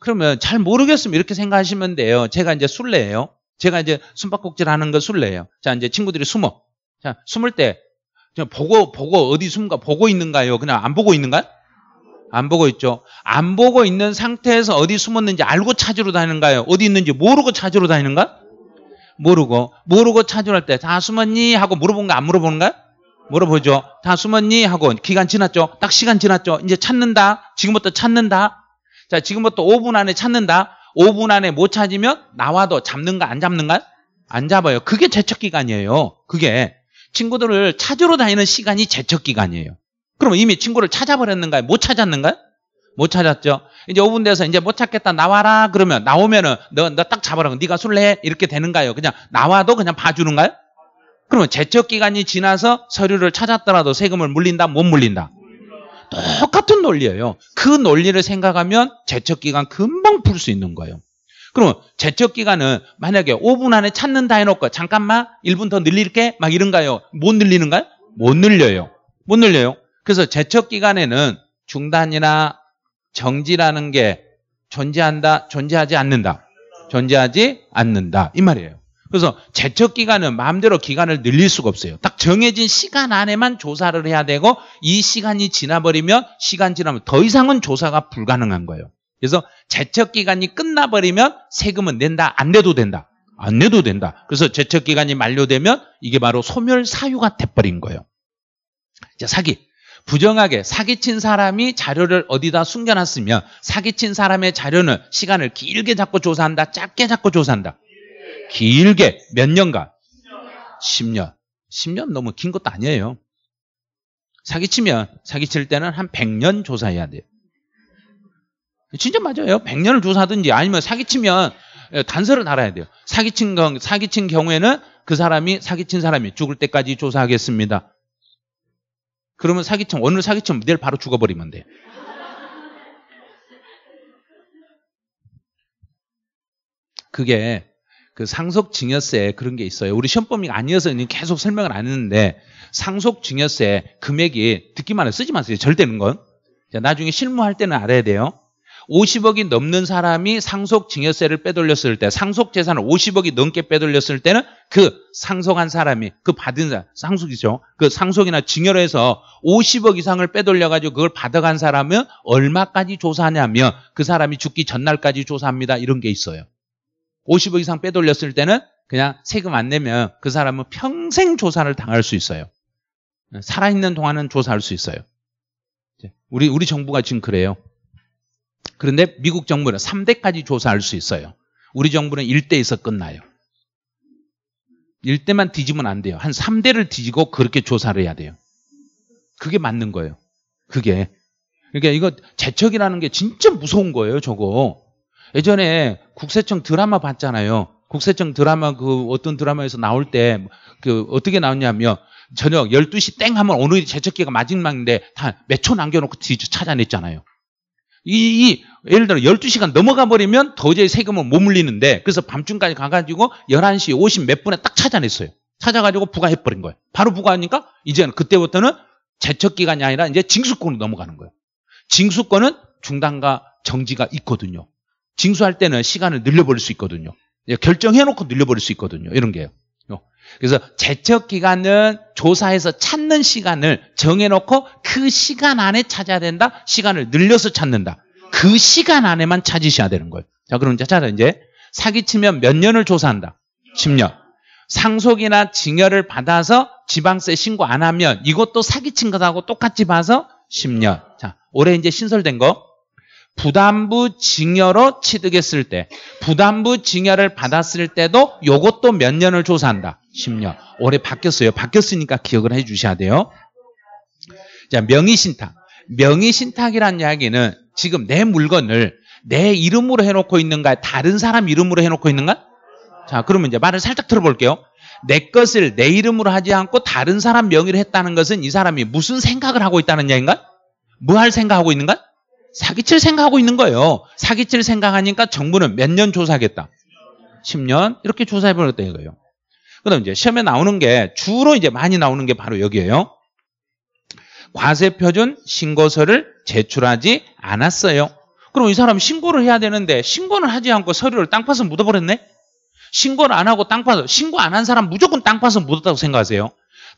[SPEAKER 1] 그러면 잘 모르겠으면 이렇게 생각하시면 돼요. 제가 이제 술래예요. 제가 이제 숨바꼭질 하는 거 술래예요. 자, 이제 친구들이 숨어. 자, 숨을 때, 보고, 보고, 어디 숨가, 보고 있는가요? 그냥 안 보고 있는가요? 안 보고 있죠. 안 보고 있는 상태에서 어디 숨었는지 알고 찾으러 다니는가요? 어디 있는지 모르고 찾으러 다니는가? 요 모르고 모르고 찾으할 때다 숨었니 하고 물어본거 안물어보는 거야? 물어보죠. 다 숨었니 하고 기간 지났죠. 딱 시간 지났죠. 이제 찾는다. 지금부터 찾는다. 자 지금부터 5분 안에 찾는다. 5분 안에 못 찾으면 나와도 잡는가 안 잡는가? 안 잡아요. 그게 제척 기간이에요. 그게 친구들을 찾으러 다니는 시간이 제척 기간이에요. 그럼 이미 친구를 찾아버렸는가요? 못 찾았는가요? 못 찾았죠. 이제 5분 돼서 이제 못 찾겠다 나와라 그러면 나오면은 너 너 딱 잡아라. 네가 술래 이렇게 되는가요? 그냥 나와도 그냥 봐주는가요? 그러면 제척 기간이 지나서 서류를 찾았더라도 세금을 물린다 못 물린다. 똑같은 논리예요. 그 논리를 생각하면 제척 기간 금방 풀 수 있는 거예요. 그러면 제척 기간은 만약에 5분 안에 찾는다 해놓고 잠깐만 1분 더 늘릴게 막 이런가요? 못 늘리는가요? 못 늘려요. 못 늘려요. 그래서 제척 기간에는 중단이나 정지라는 게 존재한다, 존재하지 않는다. 존재하지 않는다. 이 말이에요. 그래서 제척 기간은 마음대로 기간을 늘릴 수가 없어요. 딱 정해진 시간 안에만 조사를 해야 되고 이 시간이 지나버리면 시간 지나면 더 이상은 조사가 불가능한 거예요. 그래서 제척 기간이 끝나버리면 세금은 낸다, 안 내도 된다. 안 내도 된다. 그래서 제척 기간이 만료되면 이게 바로 소멸 사유가 돼버린 거예요. 자, 사기. 부정하게 사기친 사람이 자료를 어디다 숨겨놨으면 사기친 사람의 자료는 시간을 길게 잡고 조사한다, 짧게 잡고 조사한다. 길게 몇 년간? 10년. 10년 너무 긴 것도 아니에요. 사기치면 사기칠 때는 한 100년 조사해야 돼요. 진짜 맞아요. 100년을 조사하든지 아니면 사기치면 예, 단서를 달아야 돼요. 사기친, 사기친 경우에는 그 사람이 사기친 사람이 죽을 때까지 조사하겠습니다. 그러면 사기청 오늘 사기청 내일 바로 죽어버리면 돼. 그게 그 상속증여세 그런 게 있어요. 우리 시험범위가 아니어서 계속 설명을 안 했는데 상속증여세 금액이 듣기만 해 쓰지 마세요. 절대는 건. 나중에 실무할 때는 알아야 돼요. 50억이 넘는 사람이 상속증여세를 빼돌렸을 때 상속재산을 50억이 넘게 빼돌렸을 때는 그 상속한 사람이 그 받은 사람, 상속이죠. 그 상속이나 증여로 해서 50억 이상을 빼돌려가지고 그걸 받아간 사람은 얼마까지 조사하냐면 그 사람이 죽기 전날까지 조사합니다. 이런 게 있어요. 50억 이상 빼돌렸을 때는 그냥 세금 안 내면 그 사람은 평생 조사를 당할 수 있어요. 살아있는 동안은 조사할 수 있어요. 우리, 우리 정부가 지금 그래요. 그런데 미국 정부는 3대까지 조사할 수 있어요. 우리 정부는 1대에서 끝나요. 1대만 뒤지면 안 돼요. 한 3대를 뒤지고 그렇게 조사를 해야 돼요. 그게 맞는 거예요. 그게. 그러니까 이거 재척이라는 게 진짜 무서운 거예요, 저거. 예전에 국세청 드라마 봤잖아요. 국세청 드라마 그 어떤 드라마에서 나올 때 그 어떻게 나오냐면 저녁 12시 땡 하면 오늘 재척기가 마지막인데 다 몇 초 남겨놓고 뒤져 찾아냈잖아요. 이, 이 예를 들어 12시간 넘어가 버리면 도저히 세금을 못 물리는데 그래서 밤중까지 가가지고 11시 50 몇 분에 딱 찾아냈어요. 찾아가지고 부과해버린 거예요. 바로 부과하니까 이제는 그때부터는 제척기간이 아니라 이제 징수권으로 넘어가는 거예요. 징수권은 중단과 정지가 있거든요. 징수할 때는 시간을 늘려버릴 수 있거든요. 결정해놓고 늘려버릴 수 있거든요. 이런 게요. 그래서 제척 기간은 조사해서 찾는 시간을 정해놓고 그 시간 안에 찾아야 된다. 시간을 늘려서 찾는다. 그 시간 안에만 찾으셔야 되는 거예요. 자, 그럼 이제 찾아 이제 사기치면 몇 년을 조사한다. 10년. 상속이나 증여를 받아서 지방세 신고 안 하면 이것도 사기친 것하고 똑같이 봐서 10년. 자, 올해 이제 신설된 거 부담부 증여로 취득했을 때 부담부 증여를 받았을 때도 요것도 몇 년을 조사한다. 10년. 올해 바뀌었어요. 바뀌었으니까 기억을 해 주셔야 돼요. 자, 명의신탁. 명의신탁이란 이야기는 지금 내 물건을 내 이름으로 해놓고 있는가 다른 사람 이름으로 해놓고 있는가? 자, 그러면 이제 말을 살짝 들어볼게요. 내 것을 내 이름으로 하지 않고 다른 사람 명의로 했다는 것은 이 사람이 무슨 생각을 하고 있다는 이야기인가뭐할 생각하고 있는가? 사기칠 생각하고 있는 거예요. 사기칠 생각하니까 정부는 몇 년 조사하겠다. 10년 이렇게 조사해버렸다 이거예요. 그다음 이제 시험에 나오는 게 주로 이제 많이 나오는 게 바로 여기에요. 과세 표준 신고서를 제출하지 않았어요. 그럼 이 사람 신고를 해야 되는데 신고는 하지 않고 서류를 땅 파서 묻어버렸네. 신고를 안 하고 땅 파서 신고 안 한 사람 무조건 땅 파서 묻었다고 생각하세요.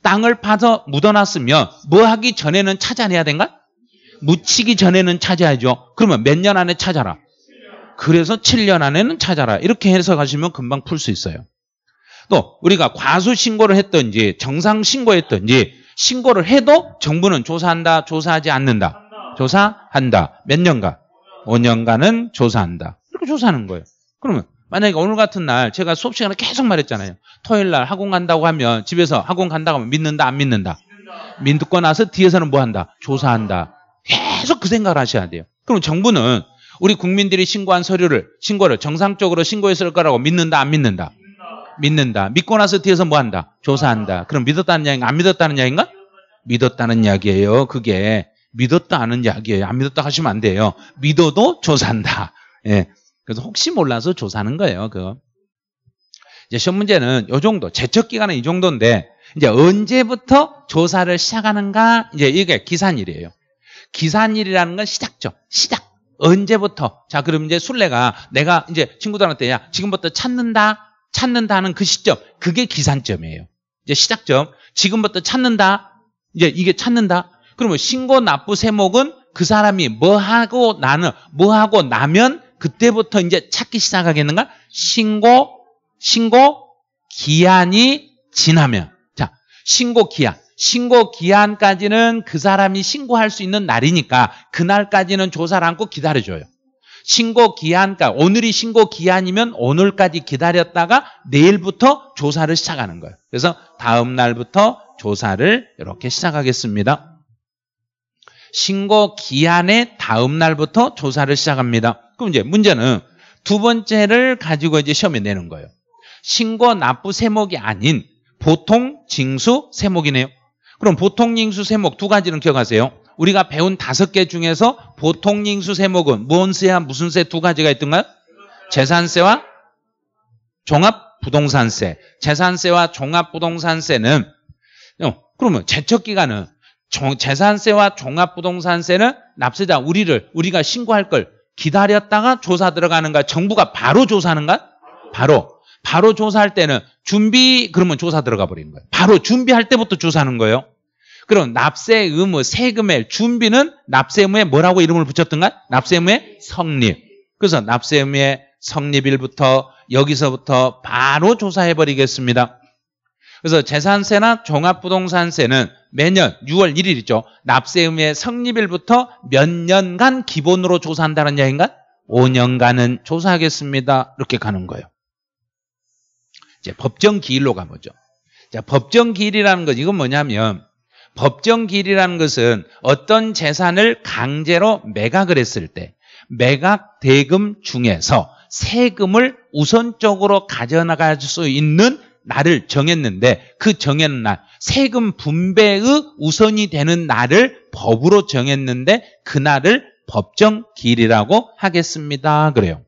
[SPEAKER 1] 땅을 파서 묻어놨으면 뭐 하기 전에는 찾아내야 된가? 묻히기 전에는 찾아야죠. 그러면 몇 년 안에 찾아라. 그래서 7년 안에는 찾아라. 이렇게 해석하시면 금방 풀 수 있어요. 또 우리가 과소 신고를 했던지 정상 신고했던지 신고를 해도 정부는 조사한다, 조사하지 않는다. 조사한다. 몇 년간? 5년간은 조사한다. 이렇게 조사하는 거예요. 그러면 만약에 오늘 같은 날 제가 수업 시간에 계속 말했잖아요. 토요일 날 학원 간다고 하면 집에서 학원 간다고 하면 믿는다 안 믿는다. 믿고 나서 뒤에서는 뭐 한다? 조사한다. 계속 그 생각을 하셔야 돼요. 그럼 정부는 우리 국민들이 신고한 서류를 신고를 정상적으로 신고했을 거라고 믿는다 안 믿는다? 믿는다. 믿는다. 믿고 나서 뒤에서 뭐 한다? 조사한다. 그럼 믿었다는 이야기인가? 안 믿었다는 이야기인가? 믿었다는 이야기예요. 그게 믿었다 하는 이야기예요. 안 믿었다 하시면 안 돼요. 믿어도 조사한다. 예. 그래서 혹시 몰라서 조사하는 거예요. 그 이제 시험 문제는 요 정도. 제척 기간은 이 정도인데 이제 언제부터 조사를 시작하는가? 이제 이게 기산일이에요. 기산일이라는 건 시작죠. 시작. 언제부터? 자, 그럼 이제 순례가 내가 이제 친구들한테 야, 지금부터 찾는다. 찾는다는 그 시점. 그게 기산점이에요. 이제 시작점. 지금부터 찾는다. 이제 이게 찾는다. 그러면 신고 납부 세목은 그 사람이 뭐 하고 나는 뭐 하고 나면 그때부터 이제 찾기 시작하겠는가? 신고 신고 기한이 지나면 자, 신고 기한. 신고 기한까지는 그 사람이 신고할 수 있는 날이니까 그날까지는 조사를 안고 기다려줘요. 신고 기한까 오늘이 신고 기한이면 오늘까지 기다렸다가 내일부터 조사를 시작하는 거예요. 그래서 다음 날부터 조사를 이렇게 시작하겠습니다. 신고 기한의 다음 날부터 조사를 시작합니다. 그럼 이제 문제는 두 번째를 가지고 이제 시험에 내는 거예요. 신고 납부 세목이 아닌 보통 징수 세목이네요. 그럼 보통링수 세목 두 가지는 기억하세요. 우리가 배운 다섯 개 중에서 보통링수 세목은 무언세와 무슨 세 두 가지가 있던가요? 재산세와 종합부동산세. 재산세와 종합부동산세는 어, 그러면 제척기간은 재산세와 종합부동산세는 납세자 우리를 우리가 신고할 걸 기다렸다가 조사 들어가는가? 정부가 바로 조사하는가? 바로. 바로 조사할 때는 준비 그러면 조사 들어가 버리는 거예요. 바로 준비할 때부터 조사하는 거예요. 그럼 납세 의무, 세금의 준비는 납세 의무에 뭐라고 이름을 붙였던가? 납세 의무의 성립. 그래서 납세 의무의 성립일부터 여기서부터 바로 조사해 버리겠습니다. 그래서 재산세나 종합부동산세는 매년 6월 1일이죠. 납세 의무의 성립일부터 몇 년간 기본으로 조사한다는 얘기인가? 5년간은 조사하겠습니다. 이렇게 가는 거예요. 이제 법정 기일로 가보죠. 자, 법정 기일이라는 건 이건 뭐냐면 법정 길이라는 것은 어떤 재산을 강제로 매각을 했을 때 매각 대금 중에서 세금을 우선적으로 가져나갈 수 있는 날을 정했는데 그 정한 날 세금 분배의 우선이 되는 날을 법으로 정했는데 그 날을 법정 길이라고 하겠습니다. 그래요.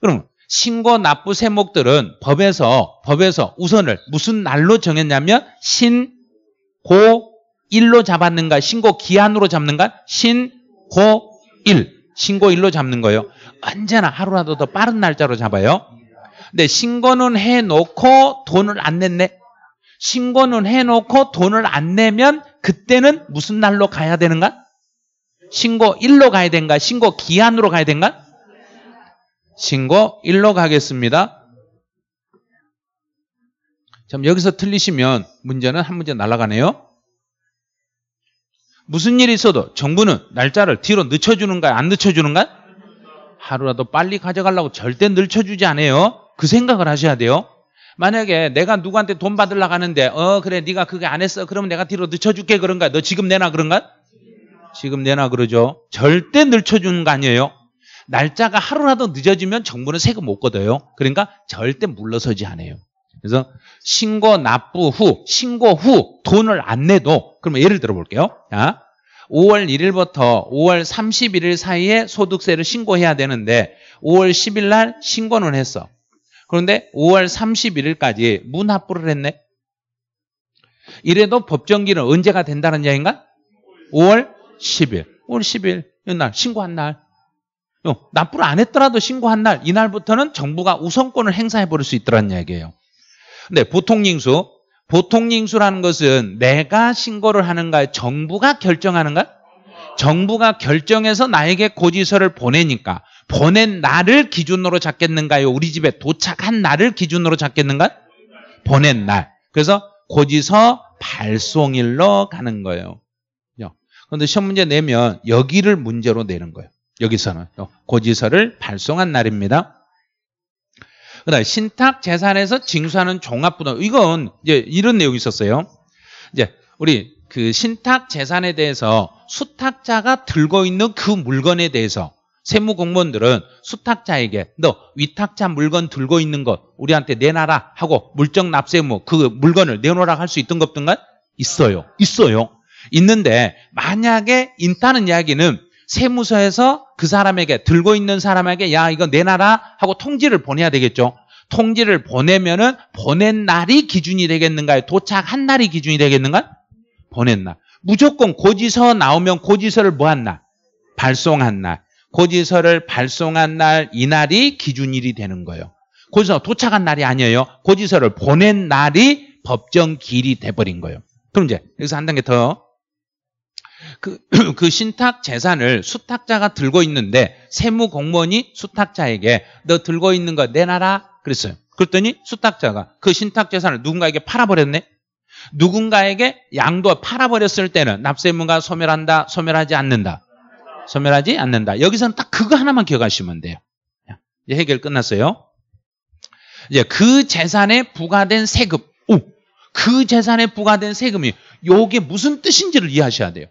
[SPEAKER 1] 그럼 신고 납부 세목들은 법에서 법에서 우선을 무슨 날로 정했냐면 신고 일로 잡았는가? 신고 기한으로 잡는가? 신고 일. 신고 일로 잡는 거예요. 언제나 하루라도 더 빠른 날짜로 잡아요. 근데 신고는 해놓고 돈을 안 냈네. 신고는 해놓고 돈을 안 내면 그때는 무슨 날로 가야 되는가? 신고 일로 가야 되는가 신고 기한으로 가야 되는가 신고 일로 가겠습니다. 여기서 틀리시면 문제는 한 문제 날아가네요. 무슨 일이 있어도 정부는 날짜를 뒤로 늦춰주는가 요안 늦춰주는가? 요 하루라도 빨리 가져가려고 절대 늦춰주지 않아요. 그 생각을 하셔야 돼요. 만약에 내가 누구한테 돈받으러가는데어 그래 네가 그게 안 했어 그러면 내가 뒤로 늦춰줄게 그런가 너 지금 내놔 그런가 지금 내놔 그러죠 절대 늦춰주는 거 아니에요 날짜가 하루라도 늦어지면 정부는 세금 못 걷어요 그러니까 절대 물러서지 않아요 그래서 신고 납부 후, 신고 후 돈을 안 내도 그러면 예를 들어 볼게요. 자, 5월 1일부터 5월 31일 사이에 소득세를 신고해야 되는데 5월 10일 날 신고는 했어. 그런데 5월 31일까지 문납부를 했네. 이래도 법정기는 언제가 된다는 얘기인가? 5월 10일. 5월 10일. 이날 신고한 날. 어, 납부를 안 했더라도 신고한 날 이날부터는 정부가 우선권을 행사해 버릴 수 있더라는 얘기예요. 근데 네, 보통징수, 보통징수라는 것은 내가 신고를 하는가, 요 정부가 결정하는가? 정부가 결정해서 나에게 고지서를 보내니까 보낸 날을 기준으로 잡겠는가요? 우리 집에 도착한 날을 기준으로 잡겠는가? 보낸 날. 그래서 고지서 발송일로 가는 거예요. 그런데 시험 문제 내면 여기를 문제로 내는 거예요. 여기서는 고지서를 발송한 날입니다. 그다음 신탁 재산에서 징수하는 종합부담 이건 이제 이런 내용이 있었어요. 이제 우리 그 신탁 재산에 대해서 수탁자가 들고 있는 그 물건에 대해서 세무 공무원들은 수탁자에게 너 위탁자 물건 들고 있는 것 우리한테 내놔라 하고 물적 납세무 그 물건을 내놓으라 할 수 있던 것 등간 있어요. 있어요. 있는데 만약에 있다는 이야기는 세무서에서 그 사람에게 들고 있는 사람에게 야 이거 내놔라 하고 통지를 보내야 되겠죠. 통지를 보내면은 보낸 날이 기준이 되겠는가요? 도착한 날이 기준이 되겠는가? 보낸 날. 무조건 고지서 나오면 고지서를 뭐한 날? 발송한 날. 고지서를 발송한 날 이날이 기준일이 되는 거예요. 고지서 도착한 날이 아니에요. 고지서를 보낸 날이 법정 길이 돼버린 거예요. 그럼 이제 여기서 한 단계 더 그, 그 신탁 재산을 수탁자가 들고 있는데 세무 공무원이 수탁자에게 너 들고 있는 거 내놔라 그랬어요. 그랬더니 수탁자가 그 신탁 재산을 누군가에게 팔아버렸네. 누군가에게 양도 팔아버렸을 때는 납세문무가 소멸한다, 소멸하지 않는다. 소멸하지 않는다. 여기서는 딱 그거 하나만 기억하시면 돼요. 이제 해결 끝났어요. 이제 그 재산에 부과된 세금, 오, 그 재산에 부과된 세금이 요게 무슨 뜻인지를 이해하셔야 돼요.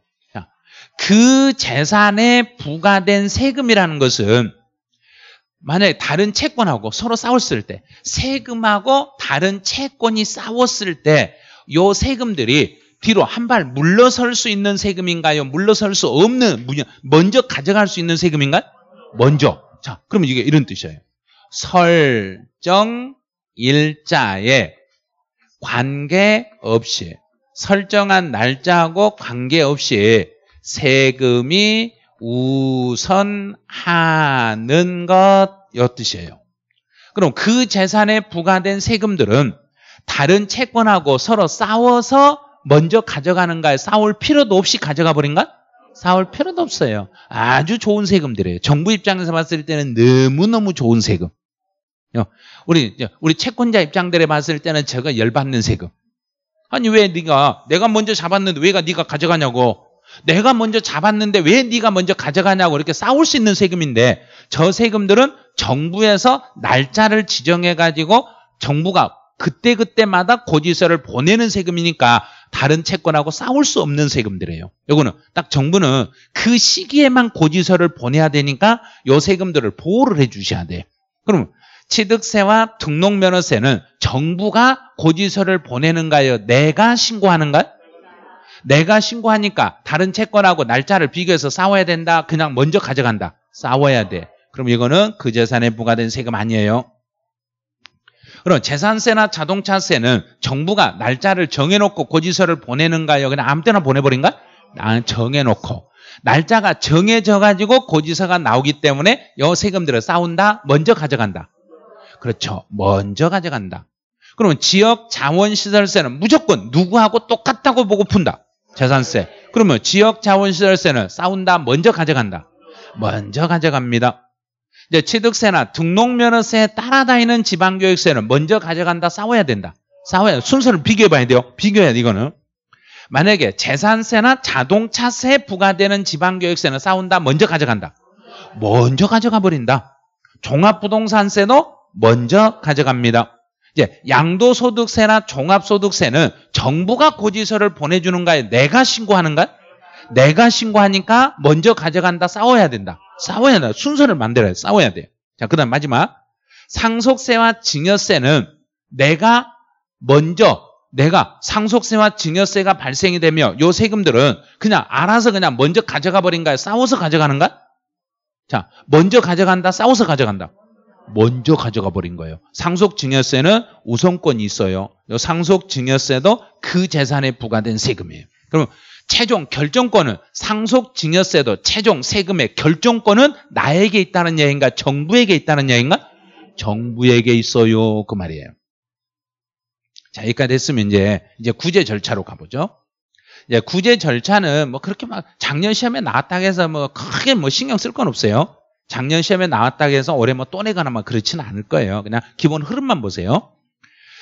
[SPEAKER 1] 그 재산에 부과된 세금이라는 것은 만약에 다른 채권하고 서로 싸웠을 때 세금하고 다른 채권이 싸웠을 때 요 세금들이 뒤로 한 발 물러설 수 있는 세금인가요? 물러설 수 없는 먼저 가져갈 수 있는 세금인가요? 먼저. 자, 그러면 이게 이런 뜻이에요. 설정 일자에 관계없이 설정한 날짜하고 관계없이 세금이 우선하는 것 이뜻이에요. 그럼 그 재산에 부과된 세금들은 다른 채권하고 서로 싸워서 먼저 가져가는가에 싸울 필요도 없이 가져가 버린가? 싸울 필요도 없어요. 아주 좋은 세금들이에요. 정부 입장에서 봤을 때는 너무너무 좋은 세금. 우리 우리 채권자 입장들에 봤을 때는 제가 열받는 세금. 아니 왜 네가 내가 먼저 잡았는데 왜가 네가 가져가냐고 내가 먼저 잡았는데 왜 네가 먼저 가져가냐고 이렇게 싸울 수 있는 세금인데 저 세금들은 정부에서 날짜를 지정해 가지고 정부가 그때그때마다 고지서를 보내는 세금이니까 다른 채권하고 싸울 수 없는 세금들이에요. 이거는딱 정부는 그 시기에만 고지서를 보내야 되니까 요 세금들을 보호를 해 주셔야 돼. 그럼 취득세와 등록면허세는 정부가 고지서를 보내는가요? 내가 신고하는가요? 내가 신고하니까 다른 채권하고 날짜를 비교해서 싸워야 된다. 그냥 먼저 가져간다. 싸워야 돼. 그럼 이거는 그 재산에 부과된 세금 아니에요. 그럼 재산세나 자동차세는 정부가 날짜를 정해놓고 고지서를 보내는가요? 그냥 아무 때나 보내버린가? 난 정해놓고. 날짜가 정해져가지고 고지서가 나오기 때문에 요 세금들을 싸운다? 먼저 가져간다? 그렇죠. 먼저 가져간다. 그러면 지역 자원시설세는 무조건 누구하고 똑같다고 보고 푼다. 재산세. 그러면 지역 자원시설세는 싸운다 먼저 가져간다. 먼저 가져갑니다. 이제 취득세나 등록면허세에 따라다니는 지방교육세는 먼저 가져간다 싸워야 된다. 싸워야 순서를 비교해 봐야 돼요. 비교해야 돼, 이거는. 만약에 재산세나 자동차세 부과되는 지방교육세는 싸운다 먼저 가져간다. 먼저 가져가 버린다. 종합부동산세도 먼저 가져갑니다. 이제 양도소득세나 종합소득세는 정부가 고지서를 보내주는가에 내가 신고하는가? 내가 신고하니까 먼저 가져간다 싸워야 된다. 싸워야 된다. 순서를 만들어야 돼. 싸워야 돼 자, 그 다음 마지막. 상속세와 증여세는 내가 먼저 내가 상속세와 증여세가 발생이 되며 요 세금들은 그냥 알아서 그냥 먼저 가져가 버린가요? 싸워서 가져가는가? 자, 먼저 가져간다, 싸워서 가져간다. 먼저 가져가 버린 거예요. 상속증여세는 우선권이 있어요. 상속증여세도 그 재산에 부과된 세금이에요. 그럼 최종 결정권은 상속증여세도 최종 세금의 결정권은 나에게 있다는 여기인가 정부에게 있다는 여기인가 정부에게 있어요. 그 말이에요. 자, 여기까지 했으면 이제 이제 구제 절차로 가보죠. 이제 구제 절차는 뭐 그렇게 막 작년 시험에 나왔다 해서 뭐 크게 뭐 신경 쓸 건 없어요. 작년 시험에 나왔다 해서 올해 뭐 또 내거나 막 그렇지는 않을 거예요. 그냥 기본 흐름만 보세요.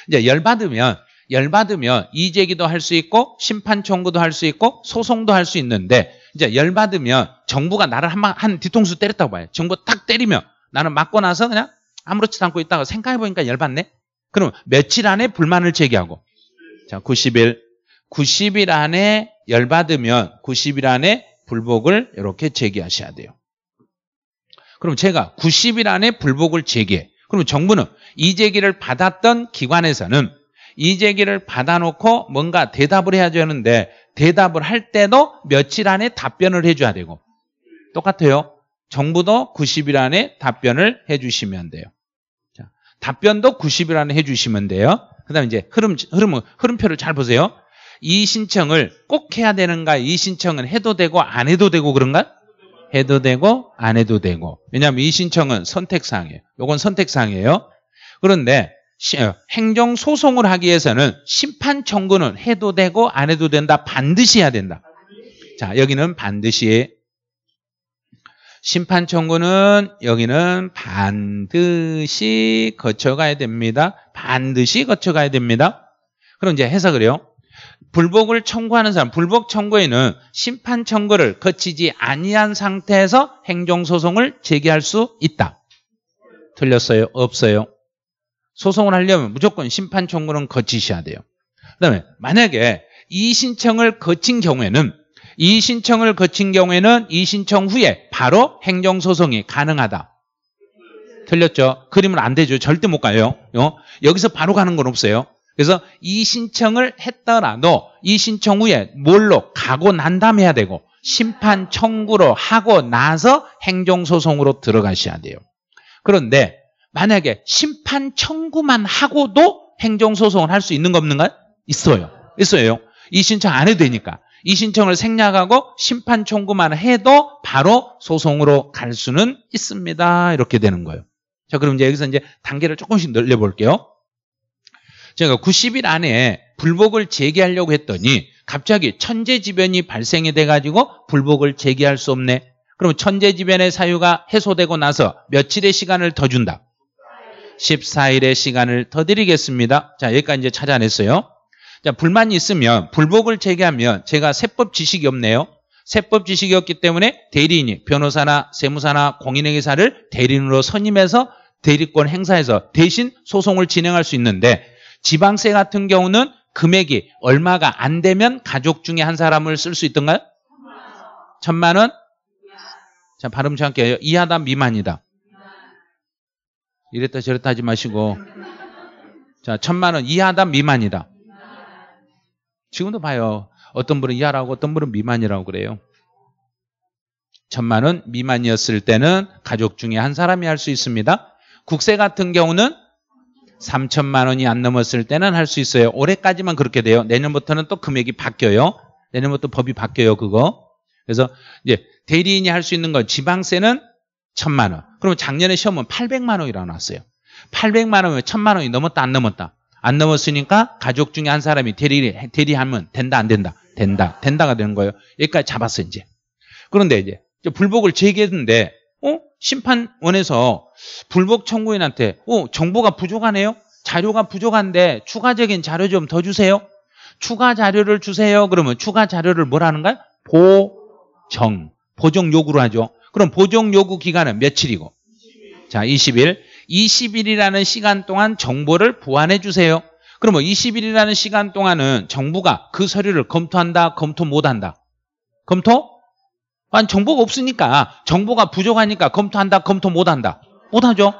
[SPEAKER 1] 이제 열받으면 열받으면 이재기도 할 수 있고 심판 청구도 할 수 있고 소송도 할 수 있는데 이제 열받으면 정부가 나를 한, 한 뒤통수 때렸다고 봐요. 정부 딱 때리면 나는 맞고 나서 그냥 아무렇지도 않고 있다가 생각해보니까 열받네. 그럼 며칠 안에 불만을 제기하고 자 90일 90일 안에 열받으면 90일 안에 불복을 이렇게 제기하셔야 돼요. 그럼 제가 90일 안에 불복을 제기해. 그러면 정부는 이 제기를 받았던 기관에서는 이 제기를 받아놓고 뭔가 대답을 해야되는데 대답을 할 때도 며칠 안에 답변을 해줘야 되고 똑같아요. 정부도 90일 안에 답변을 해주시면 돼요. 자, 답변도 90일 안에 해주시면 돼요. 그 다음에 이제 흐름, 흐름, 흐름표를 잘 보세요. 이 신청을 꼭 해야 되는가? 이 신청은 해도 되고 안 해도 되고 그런가? 해도 되고 안 해도 되고 왜냐하면 이 신청은 선택사항이에요. 이건 선택사항이에요. 그런데 어, 행정소송을 하기 위해서는 심판청구는 해도 되고 안 해도 된다. 반드시 해야 된다. 자 여기는 반드시 심판청구는 여기는 반드시 거쳐가야 됩니다. 반드시 거쳐가야 됩니다. 그럼 이제 해석을 해요. 불복을 청구하는 사람, 불복 청구에는 심판 청구를 거치지 아니한 상태에서 행정소송을 제기할 수 있다. 틀렸어요? 없어요? 소송을 하려면 무조건 심판 청구는 거치셔야 돼요. 그다음에 만약에 이 신청을 거친 경우에는 이 신청을 거친 경우에는 이 신청 후에 바로 행정소송이 가능하다. 틀렸죠? 그림은 안 되죠. 절대 못 가요. 어? 여기서 바로 가는 건 없어요. 그래서 이 신청을 했더라도 이 신청 후에 뭘로 가고 난 다음 해야 되고 심판 청구로 하고 나서 행정소송으로 들어가셔야 돼요. 그런데 만약에 심판 청구만 하고도 행정소송을 할 수 있는 거 없는가요? 있어요. 있어요. 이 신청 안 해도 되니까. 이 신청을 생략하고 심판 청구만 해도 바로 소송으로 갈 수는 있습니다. 이렇게 되는 거예요. 자, 그럼 이제 여기서 이제 단계를 조금씩 늘려볼게요. 제가 90일 안에 불복을 재기하려고 했더니 갑자기 천재지변이 발생이 돼가지고 불복을 재기할수 없네. 그럼 천재지변의 사유가 해소되고 나서 며칠의 시간을 더 준다? 14일의 시간을 더 드리겠습니다. 자, 여기까지 이제 찾아냈어요. 자, 불만이 있으면 불복을 재기하면 제가 세법 지식이 없네요. 세법 지식이 없기 때문에 대리인이 변호사나 세무사나 공인회계사를 대리인으로 선임해서 대리권 행사해서 대신 소송을 진행할 수 있는데 지방세 같은 경우는 금액이 얼마가 안 되면 가족 중에 한 사람을 쓸 수 있던가요? 천만 원? 자, 발음 정확해요. 이하다 미만이다. 이랬다 저랬다 하지 마시고. 자, 천만 원 이하다 미만이다. 지금도 봐요. 어떤 분은 이하라고 어떤 분은 미만이라고 그래요. 천만 원 미만이었을 때는 가족 중에 한 사람이 할 수 있습니다. 국세 같은 경우는 3천만 원이 안 넘었을 때는 할 수 있어요. 올해까지만 그렇게 돼요. 내년부터는 또 금액이 바뀌어요. 내년부터 법이 바뀌어요, 그거. 그래서 이제 대리인이 할 수 있는 건 지방세는 1 천만 원. 그럼 작년에 시험은 800만 원이 나왔어요. 800만 원이면 1 천만 원이 넘었다 안 넘었다. 안 넘었으니까 가족 중에 한 사람이 대리 대리하면 된다 안 된다. 된다. 된다가 되는 거예요. 여기까지 잡았어 이제. 그런데 이제 불복을 제기했는데 심판원에서 불복 청구인한테 어, 정보가 부족하네요. 자료가 부족한데 추가적인 자료 좀 더 주세요. 추가 자료를 주세요. 그러면 추가 자료를 뭐라는가요? 보정. 보정 요구를 하죠. 그럼 보정 요구 기간은 며칠이고? 자, 20일. 20일이라는 시간 동안 정보를 보완해 주세요. 그러면 20일이라는 시간 동안은 정부가 그 서류를 검토한다, 검토 못한다. 검토 아니, 정보가 없으니까, 정보가 부족하니까 검토한다, 검토 못한다. 못하죠?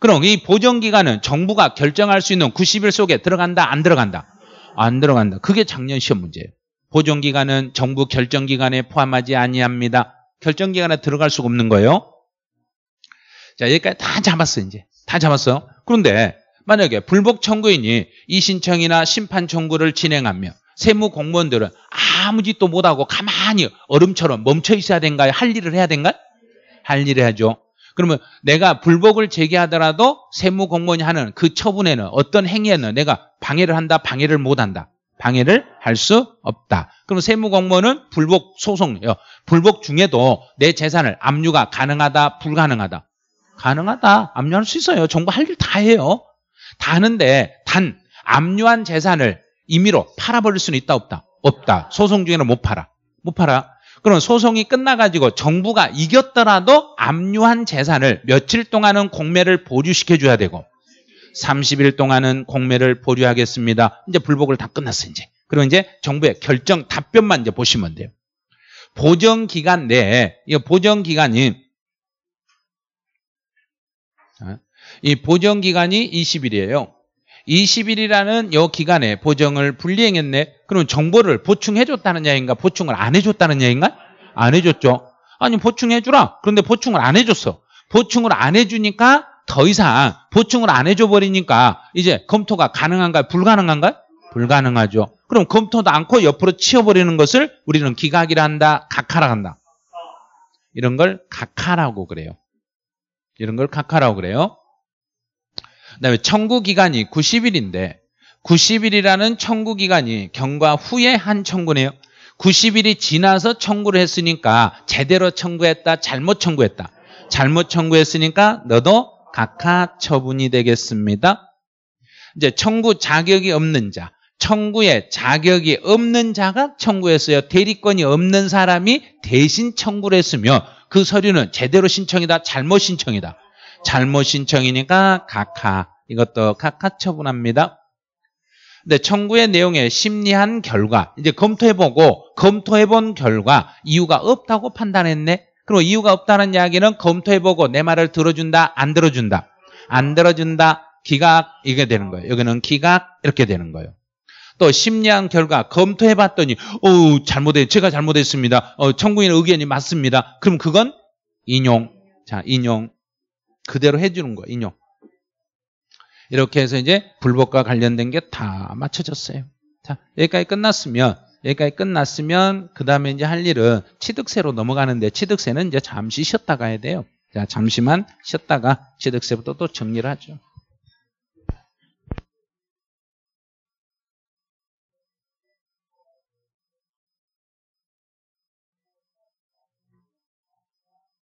[SPEAKER 1] 그럼 이 보정기간은 정부가 결정할 수 있는 90일 속에 들어간다, 안 들어간다? 안 들어간다. 그게 작년 시험 문제예요. 보정기간은 정부 결정기간에 포함하지 아니합니다. 결정기간에 들어갈 수가 없는 거예요. 자, 여기까지 다 잡았어, 이제. 다 잡았어. 요 그런데 만약에 불복 청구인이 이 신청이나 심판 청구를 진행하면 세무 공무원들은 아무 짓도 못하고 가만히 얼음처럼 멈춰 있어야 된가요? 할 일을 해야 된가요? 할 일을 해야죠. 그러면 내가 불복을 제기하더라도 세무 공무원이 하는 그 처분에는 어떤 행위에는 내가 방해를 한다, 방해를 못한다. 방해를 할 수 없다. 그럼 세무공무원은 불복 소송, 불복 중에도 내 재산을 압류가 가능하다, 불가능하다? 가능하다. 압류할 수 있어요. 정부 할 일 다 해요. 다 하는데 단 압류한 재산을 임의로 팔아버릴 수는 있다 없다? 없다. 소송 중에는 못 팔아. 못 팔아. 그럼 소송이 끝나가지고 정부가 이겼더라도 압류한 재산을 며칠 동안은 공매를 보류시켜줘야 되고 30일 동안은 공매를 보류하겠습니다. 이제 불복을 다 끝났어 이제. 그럼 이제 정부의 결정 답변만 이제 보시면 돼요. 보정 기간 내에 이 보정 기간이 이 보정 기간이 20일이에요. 20일이라는 요 기간에 보정을 불리행했네 그럼 정보를 보충해줬다는 얘기인가? 보충을 안 해줬다는 얘기인가? 안 해줬죠. 아니 보충해주라. 그런데 보충을 안 해줬어. 보충을 안 해주니까 더 이상 보충을 안 해줘버리니까 이제 검토가 가능한가요? 불가능한가요? 불가능하죠. 그럼 검토도 않고 옆으로 치워버리는 것을 우리는 기각이라 한다, 각하라 한다. 이런 걸 각하라고 그래요. 이런 걸 각하라고 그래요. 다음에 청구 기간이 90일인데 90일이라는 청구 기간이 경과 후에 한 청구네요. 90일이 지나서 청구를 했으니까 제대로 청구했다, 잘못 청구했다. 잘못 청구했으니까 너도 각하 처분이 되겠습니다. 이제 청구 자격이 없는 자, 청구에 자격이 없는 자가 청구했어요. 대리권이 없는 사람이 대신 청구를 했으며 그 서류는 제대로 신청이다, 잘못 신청이다. 잘못 신청이니까 각하 이것도 각하 처분합니다. 근데 청구의 내용에 심리한 결과 이제 검토해보고 검토해본 결과 이유가 없다고 판단했네. 그리고 이유가 없다는 이야기는 검토해보고 내 말을 들어준다 안 들어준다 안 들어준다 기각 이게 되는 거예요. 여기는 기각 이렇게 되는 거예요. 또심리한 결과 검토해봤더니 어 잘못해 제가 잘못했습니다. 어, 청구인 의견이 맞습니다. 그럼 그건 인용 자 인용 그대로 해주는 거야 인용 이렇게 해서 이제 불법과 관련된 게 다 맞춰졌어요 자 여기까지 끝났으면 여기까지 끝났으면 그 다음에 이제 할 일은 취득세로 넘어가는데 취득세는 이제 잠시 쉬었다 가야 돼요 자 잠시만 쉬었다가 취득세부터 또 정리를 하죠